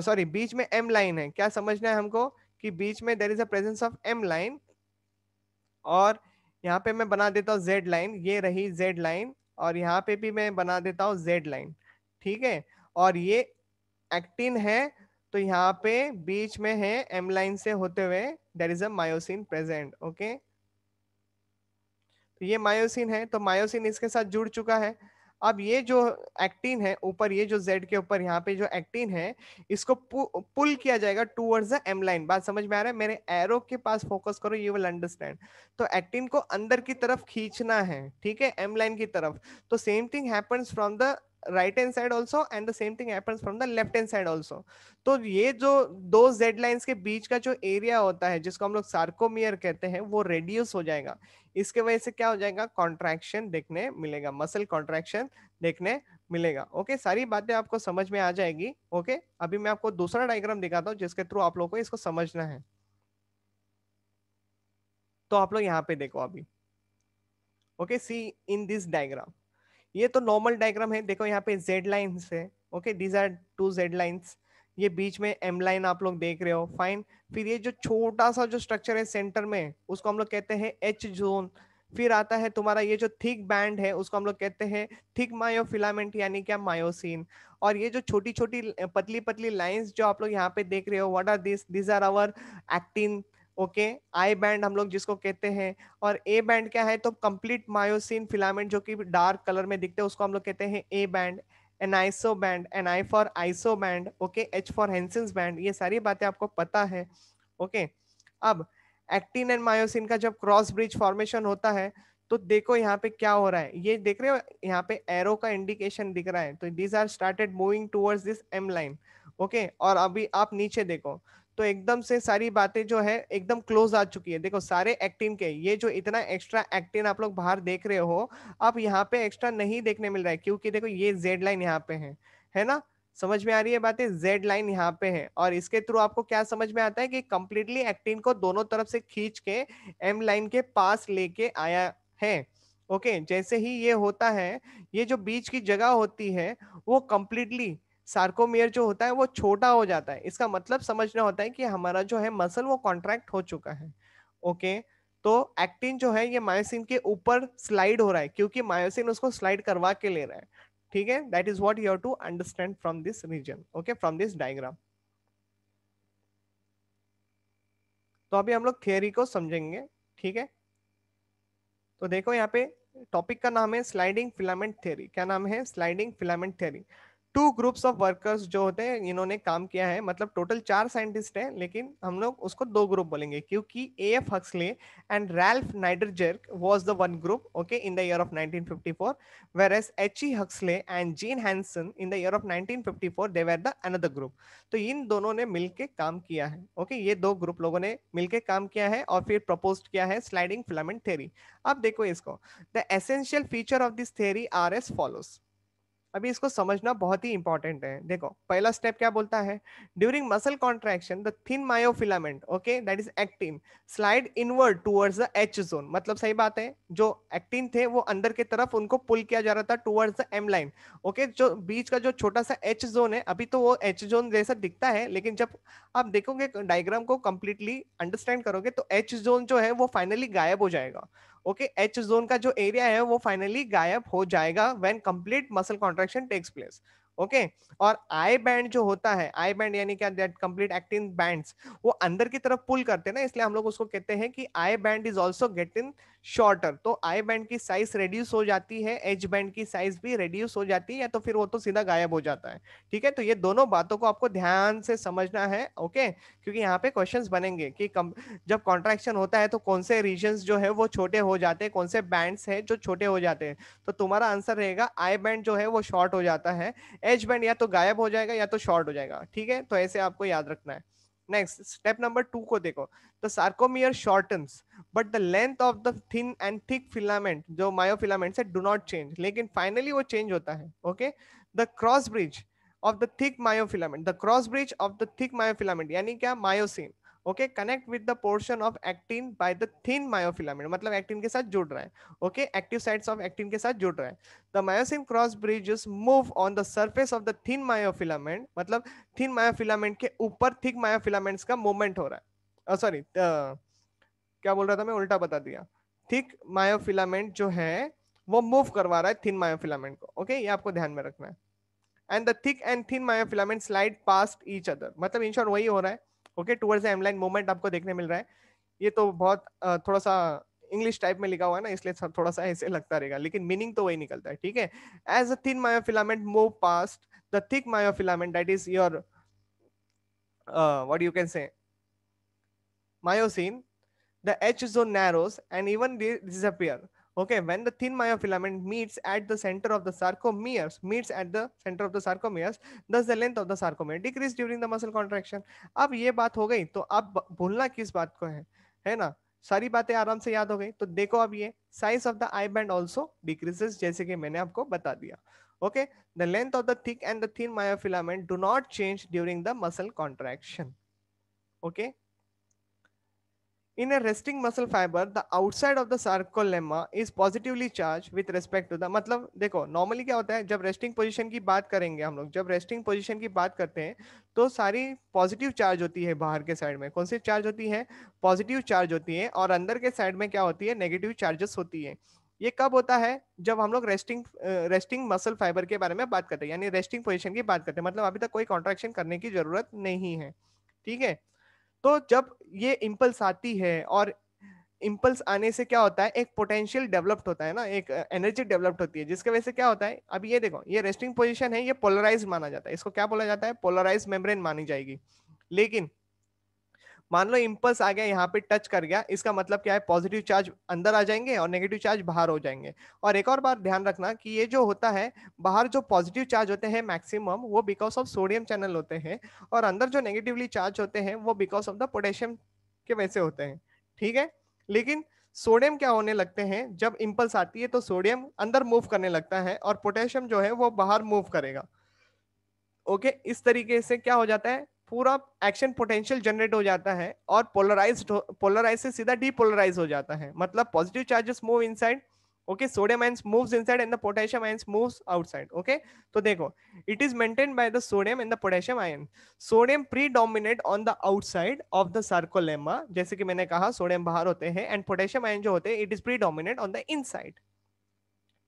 सॉरी uh, बीच में एम लाइन है क्या समझना है हमको कि बीच में there is a presence of M line और यहाँ पे मैं बना देता हूँ जेड लाइन ये रही जेड लाइन और यहाँ पे भी मैं बना देता हूँ जेड लाइन ठीक है और ये एक्टिन है तो यहाँ पे बीच में है एम लाइन से होते हुए there is a myosin present okay तो ये मायोसिन है तो मायोसिन इसके साथ जुड़ चुका है अब ये जो एक्टिन है ऊपर ये जो जेड के ऊपर यहाँ पे जो एक्टिन है इसको पु, पुल किया जाएगा टूवर्ड्स द एम लाइन बात समझ में आ रहा है मेरे एरो के पास फोकस करो यू विल अंडरस्टैंड तो एक्टिन को अंदर की तरफ खींचना है ठीक है एम लाइन की तरफ तो same thing happens from the right hand side also and the same thing happens from the left hand side also तो ये जो दो जेड लाइन्स के बीच का जो एरिया होता है जिसको हम लोग सार्कोमियर कहते हैं वो रेड्यूस हो जाएगा इसके वजह से क्या हो जाएगा कॉन्ट्रैक्शन देखने मिलेगा मसल कॉन्ट्रैक्शन देखने मिलेगा ओके सारी बातें आपको समझ में आ जाएगी ओके अभी मैं आपको दूसरा डायग्राम दिखाता हूँ जिसके थ्रू आप लोगों को इसको समझना है तो आप लोग यहाँ पे देखो अभी okay see in this diagram ये तो नॉर्मल डायग्राम है देखो यहाँ पे जेड लाइन्स है okay these are two Z lines ये बीच में एम लाइन आप लोग देख रहे हो फाइन फिर ये जो छोटा सा जो स्ट्रक्चर है सेंटर में उसको हम लोग कहते हैं एच जोन फिर आता है तुम्हारा ये जो थिक बैंड है उसको हम लोग कहते हैं थिक मायोफिलामेंट यानी क्या मायोसिन और ये जो छोटी छोटी पतली पतली लाइंस जो आप लोग यहाँ पे देख रहे हो what are this this are our actin okay I band हम लोग जिसको कहते हैं और ए बैंड क्या है तो कंप्लीट मायोसिन फिलामेंट जो कि डार्क कलर में दिखते हैं उसको हम लोग कहते हैं A band and iso band and I for iso band okay H for Hensen band ये सारी बातें आपको पता है ओके okay? अब एक्टिन एंड मायोसिन का जब क्रॉस ब्रिज फॉर्मेशन होता है तो देखो यहाँ पे क्या हो रहा है ये देख रहे हो यहाँ पे एरो का इंडिकेशन दिख रहा है तो these are started moving towards this M line okay और अभी आप नीचे देखो तो एकदम से सारी बातें जो है एकदम क्लोज आ चुकी है देखो सारे एक्टिन के ये जो इतना एक्स्ट्रा एक्टिन आप लोग बाहर देख रहे हो आप यहाँ पे एक्स्ट्रा नहीं देखने मिल रहा है क्योंकि देखो ये जेड लाइन यहाँ पे है है ना समझ में आ रही है बातें जेड लाइन यहाँ पे है और इसके थ्रू आपको क्या समझ में आता है कि कंप्लीटली एक्टिन को दोनों तरफ से खींच के एम लाइन के पास लेके आया है ओके जैसे ही ये होता है ये जो बीच की जगह होती है वो कंप्लीटली सार्कोमियर जो होता है वो छोटा हो जाता है इसका मतलब समझना होता है कि हमारा जो है मसल वो कॉन्ट्रैक्ट हो चुका है ओके तो एक्टिन जो है ये मायोसिन के ऊपर स्लाइड हो रहा है क्योंकि मायोसिन उसको स्लाइड करवा के ले रहा है ठीक है that is what you're to understand from this region okay from this diagram तो अभी हम लोग थियोरी को समझेंगे ठीक है तो देखो यहाँ पे टॉपिक का नाम है स्लाइडिंग फिलामेंट थ्योरी क्या नाम है sliding filament theory two groups of workers जो होते हैं इन्होंने काम किया है मतलब टोटल चार साइंटिस्ट हैं लेकिन हम लोग उसको दो ग्रुप बोलेंगे क्योंकि A F Huxley and Ralph Niedergerke was the one group okay in the year of four were S H E Huxley and Jean Hanson in the year of four they were the another group तो इन दोनों ने मिलके काम किया है okay okay? ये दो ग्रुप लोगों ने मिलके काम किया है और फिर प्रपोज किया है स्लाइडिंग फिलामेंट थेरी अब देखो इसको the essential feature of this theory are as follows अभी इसको समझना बहुत ही इंपॉर्टेंट है देखो पहला स्टेप क्या बोलता है during muscle contraction the thin myofilament okay that is actin slide inward towards the H zone मतलब सही बात है जो एक्टिन थे वो अंदर के तरफ उनको पुल किया जा रहा था towards the M line okay जो बीच का जो छोटा सा एच जोन है अभी तो वो एच जोन जैसा दिखता है लेकिन जब आप देखोगे डायग्राम को कंप्लीटली अंडरस्टैंड करोगे तो एच जोन जो है वो फाइनली गायब हो जाएगा ओके एच जोन का जो एरिया है वो फाइनली गायब हो जाएगा when complete muscle contraction takes place okay okay? और आई बैंड जो होता है आई बैंड यानी क्या दैट कंप्लीट एक्टिन बैंड्स वो अंदर की तरफ पुल करते हैं ना इसलिए हम लोग उसको कहते हैं कि I band is also get in shorter तो आई बैंड की साइज रेड्यूस हो जाती है एच बैंड की साइज भी रेड्यूस हो जाती है या तो फिर वो तो सीधा गायब हो जाता है ठीक है तो ये दोनों बातों को आपको ध्यान से समझना है ओके क्योंकि यहाँ पे क्वेश्चन बनेंगे कि कम, जब कॉन्ट्रैक्शन होता है तो कौन से रीजन जो है वो छोटे हो जाते हैं कौन से बैंड्स है जो छोटे हो जाते हैं तो तुम्हारा आंसर रहेगा आई बैंड जो है वो शॉर्ट हो जाता है एच बैंड या तो गायब हो जाएगा या तो शॉर्ट हो जाएगा ठीक है तो ऐसे आपको याद रखना है नेक्स्ट स्टेप नंबर टू को देखो the sarcomere shortens but the length of the thin and thick filament जो मायोफिलामेंट्स है डू नॉट चेंज लेकिन फाइनली वो चेंज होता है okay the cross bridge of the thick myofilament the cross bridge of the thick myofilament यानी क्या myosin okay connect with the portion of actin by the thin myofilament मतलब actin के साथ जुड़ रहा है okay active sites of actin के साथ जुड़ रहा है the myosin cross bridges move on the surface of the thin myofilament मतलब थिन मायोफिलामेंट के ऊपर थिक मायोफिलामेंट्स का मूवमेंट हो रहा है सॉरी uh, uh, क्या बोल रहा था मैं उल्टा बता दिया थिक मायोफिलामेंट जो है वो मूव करवा रहा है थिन मायोफिलामेंट को ओके okay? ये आपको ध्यान में रखना है and the thick and thin myofilament slide past each other मतलब इन शॉर्ट वही हो रहा है okay towards M line movement आपको देखने मिल रहा है ये तो बहुत थोड़ा सा इंग्लिश टाइप में लिखा हुआ है ना इसलिए थोड़ा सा ऐसे लगता रहेगा लेकिन मीनिंग तो वही निकलता है ठीक है as a thin myofilament move past the thick myofilament that is your what you can say myosin the H zone narrows and even disappear. Okay, when the thin myofilament meets at the center of the sarcomeres, meets at the center of the sarcomeres, thus the length of the sarcomere decrease during the muscle contraction. ab ye baat ho gayi to ab भूलना kis baat ko hai hai na सारी बातें आराम से याद हो गई तो देखो अब ये size of the I band also decreases जैसे कि मैंने आपको बता दिया okay the length of the thick and the thin myofilament do not change during the muscle contraction okay In a resting muscle fiber, the outside of the sarcolemma is positively charged with respect to the matlab dekho normally kya hota hai jab resting position ki baat karenge hum log jab resting position ki baat karte hain to sari positive charge hoti hai bahar ke side mein kaun सी charge hoti hai positive charge hoti hai aur andar ke side mein kya hoti hai negative charges hoti hai ये कब होता है जब हम लोग resting resting muscle fibre के बारे में बात करते हैं यानी रेस्टिंग पोजीशन की बात करते हैं मतलब अभी तक कोई कॉन्ट्रेक्शन करने की जरूरत नहीं है ठीक है तो जब ये इम्पल्स आती है और इम्पल्स आने से क्या होता है एक पोटेंशियल डेवलप्ड होता है ना एक एनर्जी डेवलप्ड होती है जिसके वजह से क्या होता है अब ये देखो ये रेस्टिंग पोजिशन है ये पोलराइज माना जाता है इसको क्या बोला जाता है पोलराइज मेम्ब्रेन मानी जाएगी लेकिन मान लो इम्पल्स आ गया यहाँ पे टच कर गया इसका मतलब क्या है पॉजिटिव चार्ज अंदर आ जाएंगे और नेगेटिव चार्ज बाहर हो जाएंगे और एक और बात ध्यान रखना कि ये जो होता है बाहर जो पॉजिटिव चार्ज होते हैं मैक्सिमम वो बिकॉज ऑफ सोडियम चैनल होते हैं और अंदर जो नेगेटिवली चार्ज होते हैं वो बिकॉज ऑफ द पोटेशियम के वैसे होते हैं ठीक है लेकिन सोडियम क्या होने लगते हैं जब इम्पल्स आती है तो सोडियम अंदर मूव करने लगता है और पोटेशियम जो है वो बाहर मूव करेगा ओके इस तरीके से क्या हो जाता है पूरा एक्शन पोटेंशियल जनरेट हो जाता है और पोलराइज पोलराइज से सीधा डीपोलराइज हो जाता है मतलब positive charges move in okay sodium ions moves inside and the potassium ions moves outside okay तो देखो it is maintain by the sodium and the potassium ion sodium predominate on the outside of the sarcolemma जैसे कि मैंने कहा sodium बाहर होते हैं and potassium ion जो होते हैं it is predominate on the inside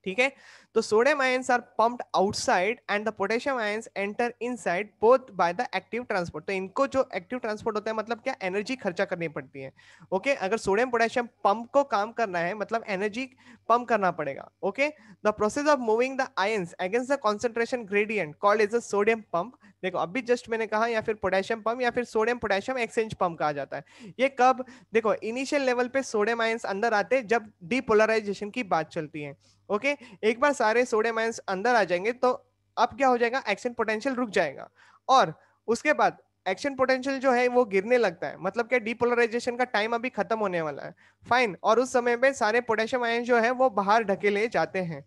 ठीक है तो sodium ions are pumped outside and the potassium ions enter inside both by the active transport तो इनको जो एक्टिव ट्रांसपोर्ट होता है मतलब क्या एनर्जी खर्चा करनी पड़ती है ओके okay? अगर सोडियम पोटेशियम पंप को काम करना है मतलब एनर्जी पंप करना पड़ेगा okay the process of moving the ions against the concentration gradient called is a sodium pump देखो अभी जस्ट मैंने कहा या फिर पोटेशियम पंप या फिर सोडियम पोटेशियम एक्सचेंज पंप कहा जाता है ये कब देखो इनिशियल लेवल पे सोडियम आयंस अंदर आते जब डीपोलराइजेशन की बात चलती है ओके एक बार सारे सोडियम आयंस अंदर आ जाएंगे तो अब क्या हो जाएगा एक्शन पोटेंशियल रुक जाएगा और उसके बाद एक्शन पोटेंशियल जो है वो गिरने लगता है मतलब क्या डीपोलराइजेशन का टाइम अभी खत्म होने वाला है फाइन और उस समय पे सारे पोटेशियम आयन जो है वो बाहर ढके ले जाते हैं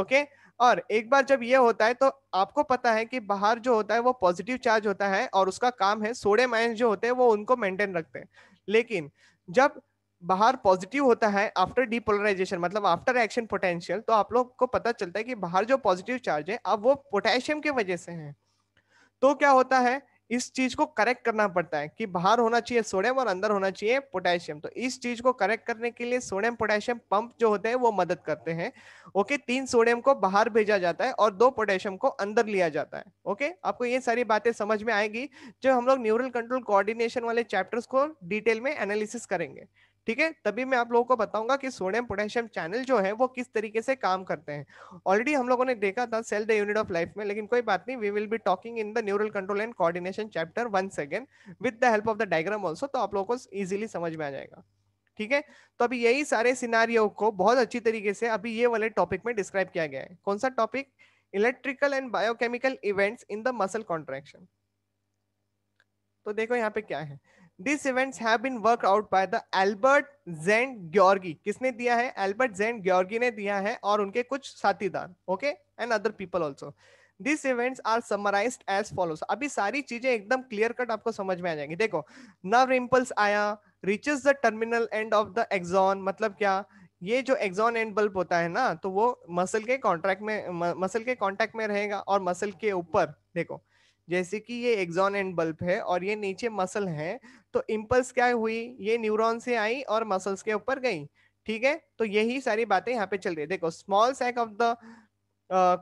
ओके और एक बार जब ये होता है तो आपको पता है कि बाहर जो होता है वो पॉजिटिव चार्ज होता है और उसका काम है सोडियम आयन जो होते हैं वो उनको मेंटेन रखते हैं लेकिन जब बाहर पॉजिटिव होता है आफ्टर डीपोलराइजेशन मतलब आफ्टर एक्शन पोटेंशियल तो आप लोग को पता चलता है कि बाहर जो पॉजिटिव चार्ज है अब वो पोटेशियम के वजह से है तो क्या होता है इस चीज को करेक्ट करना पड़ता है कि बाहर होना चाहिए सोडियम और अंदर होना चाहिए पोटेशियम तो इस चीज को करेक्ट करने के लिए सोडियम पोटेशियम पंप जो होते हैं वो मदद करते हैं ओके तीन सोडियम को बाहर भेजा जाता है और दो पोटेशियम को अंदर लिया जाता है ओके आपको ये सारी बातें समझ में आएगी जो हम लोग न्यूरल कंट्रोल कोऑर्डिनेशन वाले चैप्टर्स को डिटेल में एनालिसिस करेंगे ठीक है तभी मैं आप लोगों को बताऊंगा कि सोडियम पोटेशियम चैनल जो है वो किस तरीके से काम करते हैं ऑलरेडी हम लोगों ने देखा था cell the unit of life में लेकिन कोई बात नहीं we will be talking in the neural control and coordination chapter one second with the help of the diagram also तो आप लोगों को इजिली समझ में आ जाएगा ठीक है तो अभी यही सारे सिनारियों को बहुत अच्छी तरीके से अभी ये वाले टॉपिक में डिस्क्राइब किया गया है कौन सा topic electrical and biochemical events in the muscle contraction तो देखो यहाँ पे क्या है this events have been work out by the Albert Szent ग्योर्गी किसने दिया है एल्बर्ट जेंट ग्योर्गी ने दिया है और उनके कुछ साथीदार okay and other people also this events are summarise as follows अभी सारी चीजें एकदम क्लियर कट आपको समझ में आ जाएंगी देखो नर्व इम्पल्स आया reaches the terminal end of the axon मतलब क्या ये जो एक्सॉन एंड बल्ब होता है ना तो वो मसल के कॉन्ट्रैक्ट में मसल के कॉन्टैक्ट में रहेगा और मसल के ऊपर देखो जैसे कि ये एग्जॉन एंड बल्ब है और ये नीचे मसल है तो इम्पल्स क्या हुई ये न्यूरॉन से आई और मसल्स के ऊपर गई ठीक है तो यही सारी बातें यहाँ पे चल रही है देखो small sac of the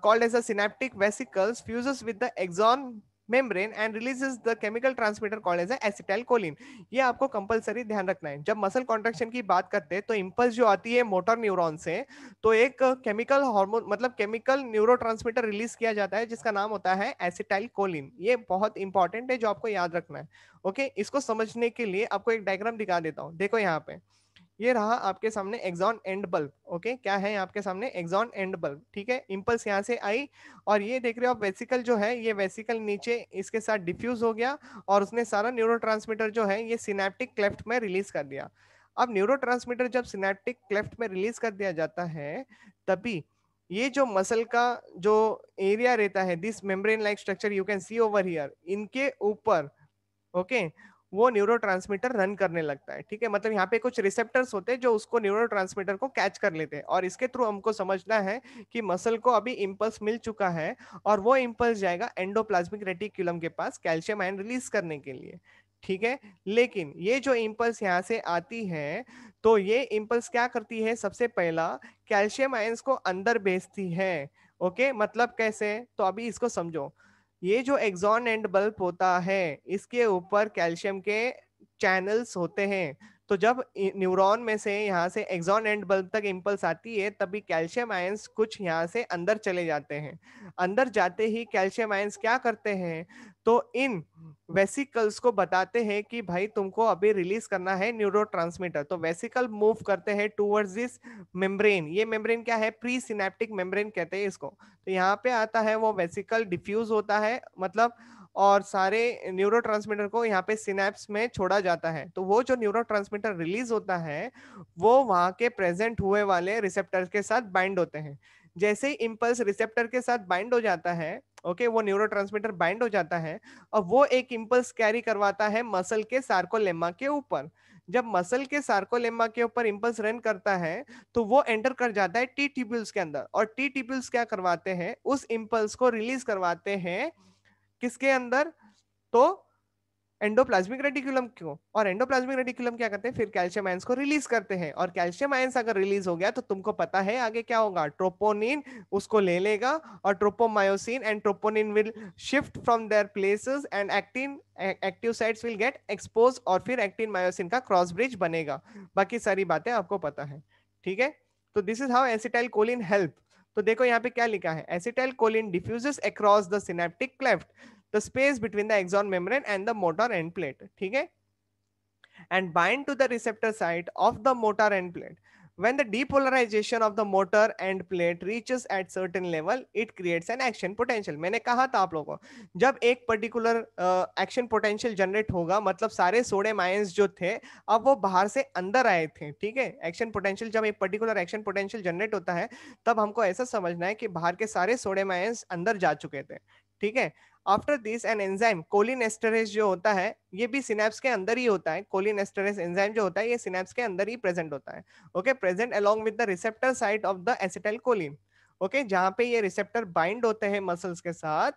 called as a synaptic vesicles fuses with the axon membrane and releases the chemical transmitter called as acetylcholine. ये आपको कंपलसरी ध्यान रखना है जब मसल कॉन्ट्रेक्शन की बात करते हैं तो इम्पल्स जो आती है मोटर न्यूरोन से तो एक केमिकल हार्मोन मतलब केमिकल न्यूरो रिलीज किया जाता है जिसका नाम होता है एसिटाइलकोलिन ये बहुत इंपॉर्टेंट है जो आपको याद रखना है ओके okay? इसको समझने के लिए आपको एक डायग्राम दिखा देता हूँ देखो यहाँ पे ये रहा आपके सामने एग्जॉन एंड बल्ब ओके क्या है आपके सामने एग्जॉन एंड बल्ब ठीक है इम्पल्स यहाँ से आई और ये देख रहे हो आप वेसिकल जो है ये वेसिकल नीचे इसके साथ डिफ्यूज हो गया और उसने सारा न्यूरो जो है ये सिनेप्टिक क्लेफ्ट में रिलीज कर दिया अब न्यूरो जब सिनेप्टिक क्लेफ्ट में रिलीज कर दिया जाता है तभी ये जो मसल का जो एरिया रहता है this membrane like structure you can see over here इनके ऊपर ओके okay? वो न्यूरो रन करने लगता है ठीक है मतलब यहाँ पे कुछ रिसेप्टर्स होते हैं जो उसको न्यूरो को कैच कर लेते हैं और इसके थ्रू हमको समझना है कि मसल को अभी इम्पल्स मिल चुका है और वो इम्पल्स जाएगा एंडोप्लाज्मिक रेटिक्यूलम के पास कैल्शियम आयन रिलीज करने के लिए ठीक है लेकिन ये जो इम्पल्स यहाँ से आती है तो ये इम्पल्स क्या करती है सबसे पहला कैल्शियम आयंस को अंदर भेजती है ओके मतलब कैसे तो अभी इसको समझो ये जो एग्जॉन एंड बल्ब होता है इसके ऊपर कैल्शियम के चैनल्स होते हैं तो जब न्यूरॉन में से यहाँ से एग्जॉन एंड बल्ब तक इम्पल्स आती है तभी कैल्शियम आयंस कुछ यहाँ से अंदर चले जाते हैं अंदर जाते ही कैल्शियम आयंस क्या करते हैं तो इन वेसिकल्स को बताते हैं कि भाई तुमको अभी रिलीज करना है न्यूरो तो वेसिकल मूव करते हैं टूवर्ड्स दिस मेम्ब्रेन ये मेम्ब्रेन क्या है प्री सिनेप्टिक मेम्ब्रेन कहते हैं इसको तो यहाँ पे आता है वो वेसिकल डिफ्यूज होता है मतलब और सारे न्यूरो को यहाँ पे सिनेप्स में छोड़ा जाता है तो वो जो न्यूरो रिलीज होता है वो वहाँ के प्रेजेंट हुए वाले रिसेप्टर के साथ बाइंड होते हैं जैसे ही इम्पल्स रिसेप्टर के साथ बाइंड हो जाता है ओके okay, वो न्यूरो बाइंड हो जाता है और वो एक इम्पल्स कैरी करवाता है मसल के सार्कोलेमा के ऊपर जब मसल के सार्कोलेमा के ऊपर इम्पल्स रन करता है तो वो एंटर कर जाता है टी ट्यूब्यूल्स के अंदर और टी ट्यूब्यूल्स क्या करवाते हैं उस इम्पल्स को रिलीज करवाते हैं किसके अंदर तो एंडोप्लाज्मिक रेटिकुलम क्यों और एंडोप्लाज्मिक रेटिकुलम क्या करते हैं फिर कैल्शियम आयंस को रिलीज करते हैं और कैल्शियम आयंस अगर रिलीज हो गया तो तुमको पता है आगे क्या होगा ट्रोपोनिन उसको ले लेगा और tropomyosin and troponin will shift from their places and actin active sites will get expose और फिर एक्टिन मायोसिन का क्रॉस ब्रिज बनेगा बाकी सारी बातें आपको पता है ठीक है तो this is how acetyl choline help तो देखो यहाँ पे क्या लिखा है acetyl choline diffuses across the synaptic cleft the space between the axon membrane and the motor end plate ठीक है and bind to the receptor site of the motor end plate when the depolarization of the motor and plate reaches at certain level it creates an action potential मैंने कहा था आप लोगों को जब एक पर्टिकुलर एक्शन पोटेंशियल जनरेट होगा मतलब सारे सोडियम आयंस जो थे अब वो बाहर से अंदर आए थे ठीक है एक्शन पोटेंशियल जब एक पर्टिकुलर एक्शन पोटेंशियल जनरेट होता है तब हमको ऐसा समझना है कि बाहर के सारे सोडियम आयंस अंदर जा चुके थे ठीक है after this an enzyme choline जो होता है ये भी सिनेप्स के अंदर ही होता है कोलिन एस्टरेज एंजाइम जो होता है ये सिनेप्स के अंदर ही प्रेजेंट होता है okay present along with the receptor site of the acetyl choline okay जहां पे ये रिसेप्टर बाइंड होते हैं मसल्स के साथ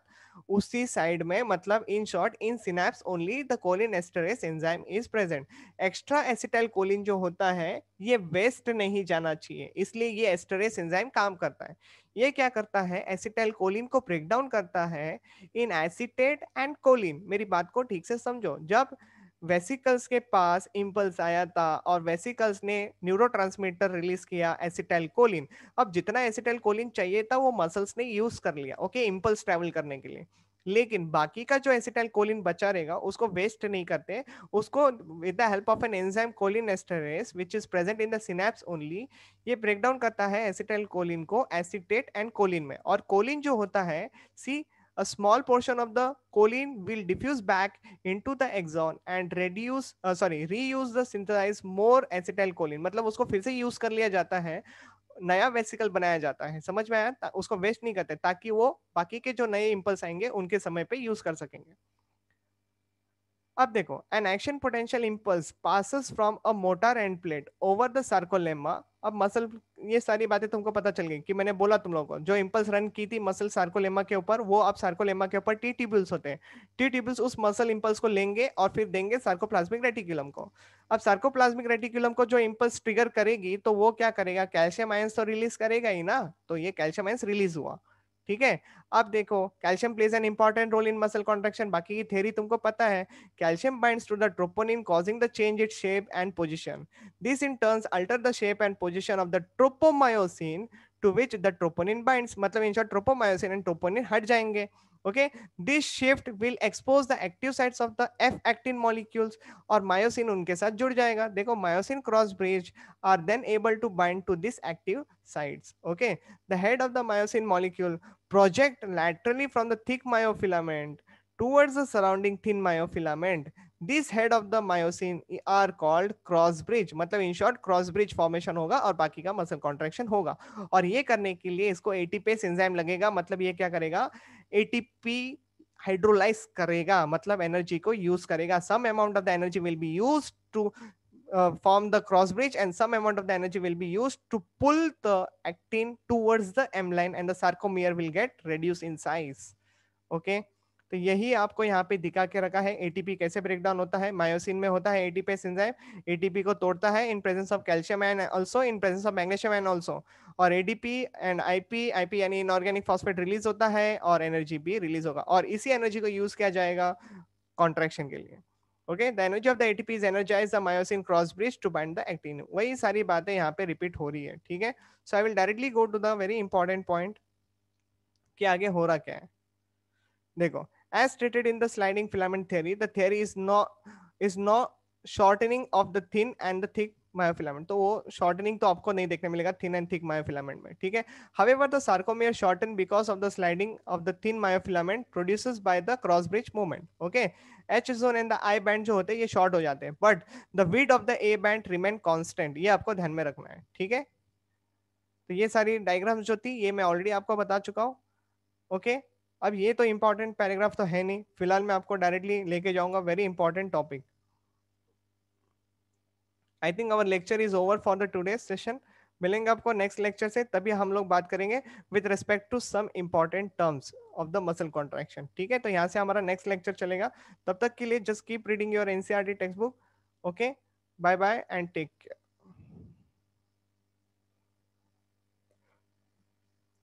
उसी साइड में मतलब in short in synapse only the choline esterase enzyme is present extra acetyl choline जो होता है ये वेस्ट नहीं जाना चाहिए इसलिए ये एस्टरेस एंजाइम काम करता है ये क्या करता है एसिटाइल कोलिन को ब्रेक डाउन करता है इन एसिटेट एंड कोलिन मेरी बात को ठीक से समझो जब वेसिकल्स के पास इम्पल्स आया था और वेसिकल्स ने न्यूरो रिलीज किया एसिटेलकोलिन अब जितना एसिटेलकोलिन चाहिए था वो मसल्स ने यूज कर लिया ओके इम्पल्स ट्रेवल करने के लिए लेकिन बाकी का जो एसिटाइल कोलिन बचा रहेगा उसको वेस्ट नहीं करते उसको with the help of an enzyme choline esterase which is present in the synapse only ये ब्रेकडाउन करता है एसिटाइल कोलिन को एसिटेट एंड कोलिन में और कोलिन जो होता है see a small portion of the choline will diffuse back into the exon and reduce uh, sorry reuse the synthesized more acetylcholine matlab usko fir se use kar liya jata hai नया vesicle बनाया जाता है समझ में आया उसको waste नहीं करते ताकि वो बाकी के जो नए इम्पल्स आएंगे उनके समय पे यूज कर सकेंगे अब देखो an action potential impulse passes from a motor end plate over the sarcolemma अब मसल ये सारी बातें तुमको पता चल गई कि मैंने बोला तुम लोगों को जो इम्पल्स रन की थी मसल सार्कोलेमा के ऊपर वो अब सार्कोलेमा के ऊपर टी ट्यूब्यूल्स होते हैं टी ट्यूब्यूल्स उस मसल इम्पल्स को लेंगे और फिर देंगे सार्कोप्लाज्मिक रेटिकुलम को अब सार्कोप्लाज्मिक रेटिकुलम को जो इम्पल्स ट्रिगर करेगी तो वो क्या करेगा कैल्शियम आयंस तो रिलीज करेगा ही ना तो ये कैल्शियम आयंस रिलीज हुआ ठीक है अब देखो calcium plays an important role in muscle contraction बाकी की थेरी तुमको पता है calcium binds to the troponin causing the change it shape and position this in turns alter the shape and position of the tropomyosin to which the troponin binds मतलब in short tropomyosin and troponin हट जाएंगे okay this shift will expose the active sites of the f actin molecules or myosin unke sath jud jayega dekho myosin cross bridge are then able to bind to this active sites okay the head of the myosin molecule project laterally from the thick myofilament towards the surrounding thin myofilament this head of the myosin are called cross bridge matlab in short cross bridge formation hoga aur baki ka muscle contraction hoga aur ye karne ke liye isko atpase enzyme lagega matlab ye kya karega ATP hydrolyse करेगा मतलब energy को use करेगा some amount of the energy will be use to form the cross bridge and some amount of the energy will be use to pull the actin towards the M and the sarcomere will get reduce in size okay तो यही आपको यहाँ पे दिखा के रखा है ATP कैसे ब्रेकडाउन होता है मायोसिन में होता है एटीपेस एंजाइम एटीपी को तोड़ता है in presence of calcium and also in presence of magnesium and also और एडीपी एंड आईपी आईपी यानी इनऑर्गेनिक फॉस्फेट रिलीज होता है और एनर्जी भी रिलीज होगा और इसी एनर्जी को यूज किया जाएगा कॉन्ट्रेक्शन के लिए okay the energy of the ATP is energise the myosin cross bridge to bind the actin वही सारी बातें यहाँ पे रिपीट हो रही है ठीक है so I will directly go to the very important point कि आगे हो रहा क्या है देखो As stated in the sliding filament theory, the theory is no is no shortening of the thin and the thick myofilament तो वो shortening तो आपको नहीं देखने मिलेगा थिन एंड थिक मायोफिलामेंट में ठीक है however the sarcomere shorten because of the sliding of the thin myofilament produces by the cross bridge movement okay H zone and the I band जो होते हैं ये शॉर्ट हो जाते हैं but the width of the A band remain constant ये आपको ध्यान में रखना है ठीक है तो ये सारी डायग्राम जो थी ये मैं ऑलरेडी आपको बता चुका हूँ ओके okay? अब ये तो इम्पोर्टेंट पैराग्राफ तो है नहीं फिलहाल मैं आपको डायरेक्टली लेके जाऊंगा very important topic I think our lecture is over for the today session मिलेंगे आपको नेक्स्ट लेक्चर से तभी हम लोग बात करेंगे with respect to some important terms of the muscle contraction ठीक है तो यहाँ से हमारा नेक्स्ट लेक्चर चलेगा तब तक के लिए just keep reading your NCR text book okay bye bye and take care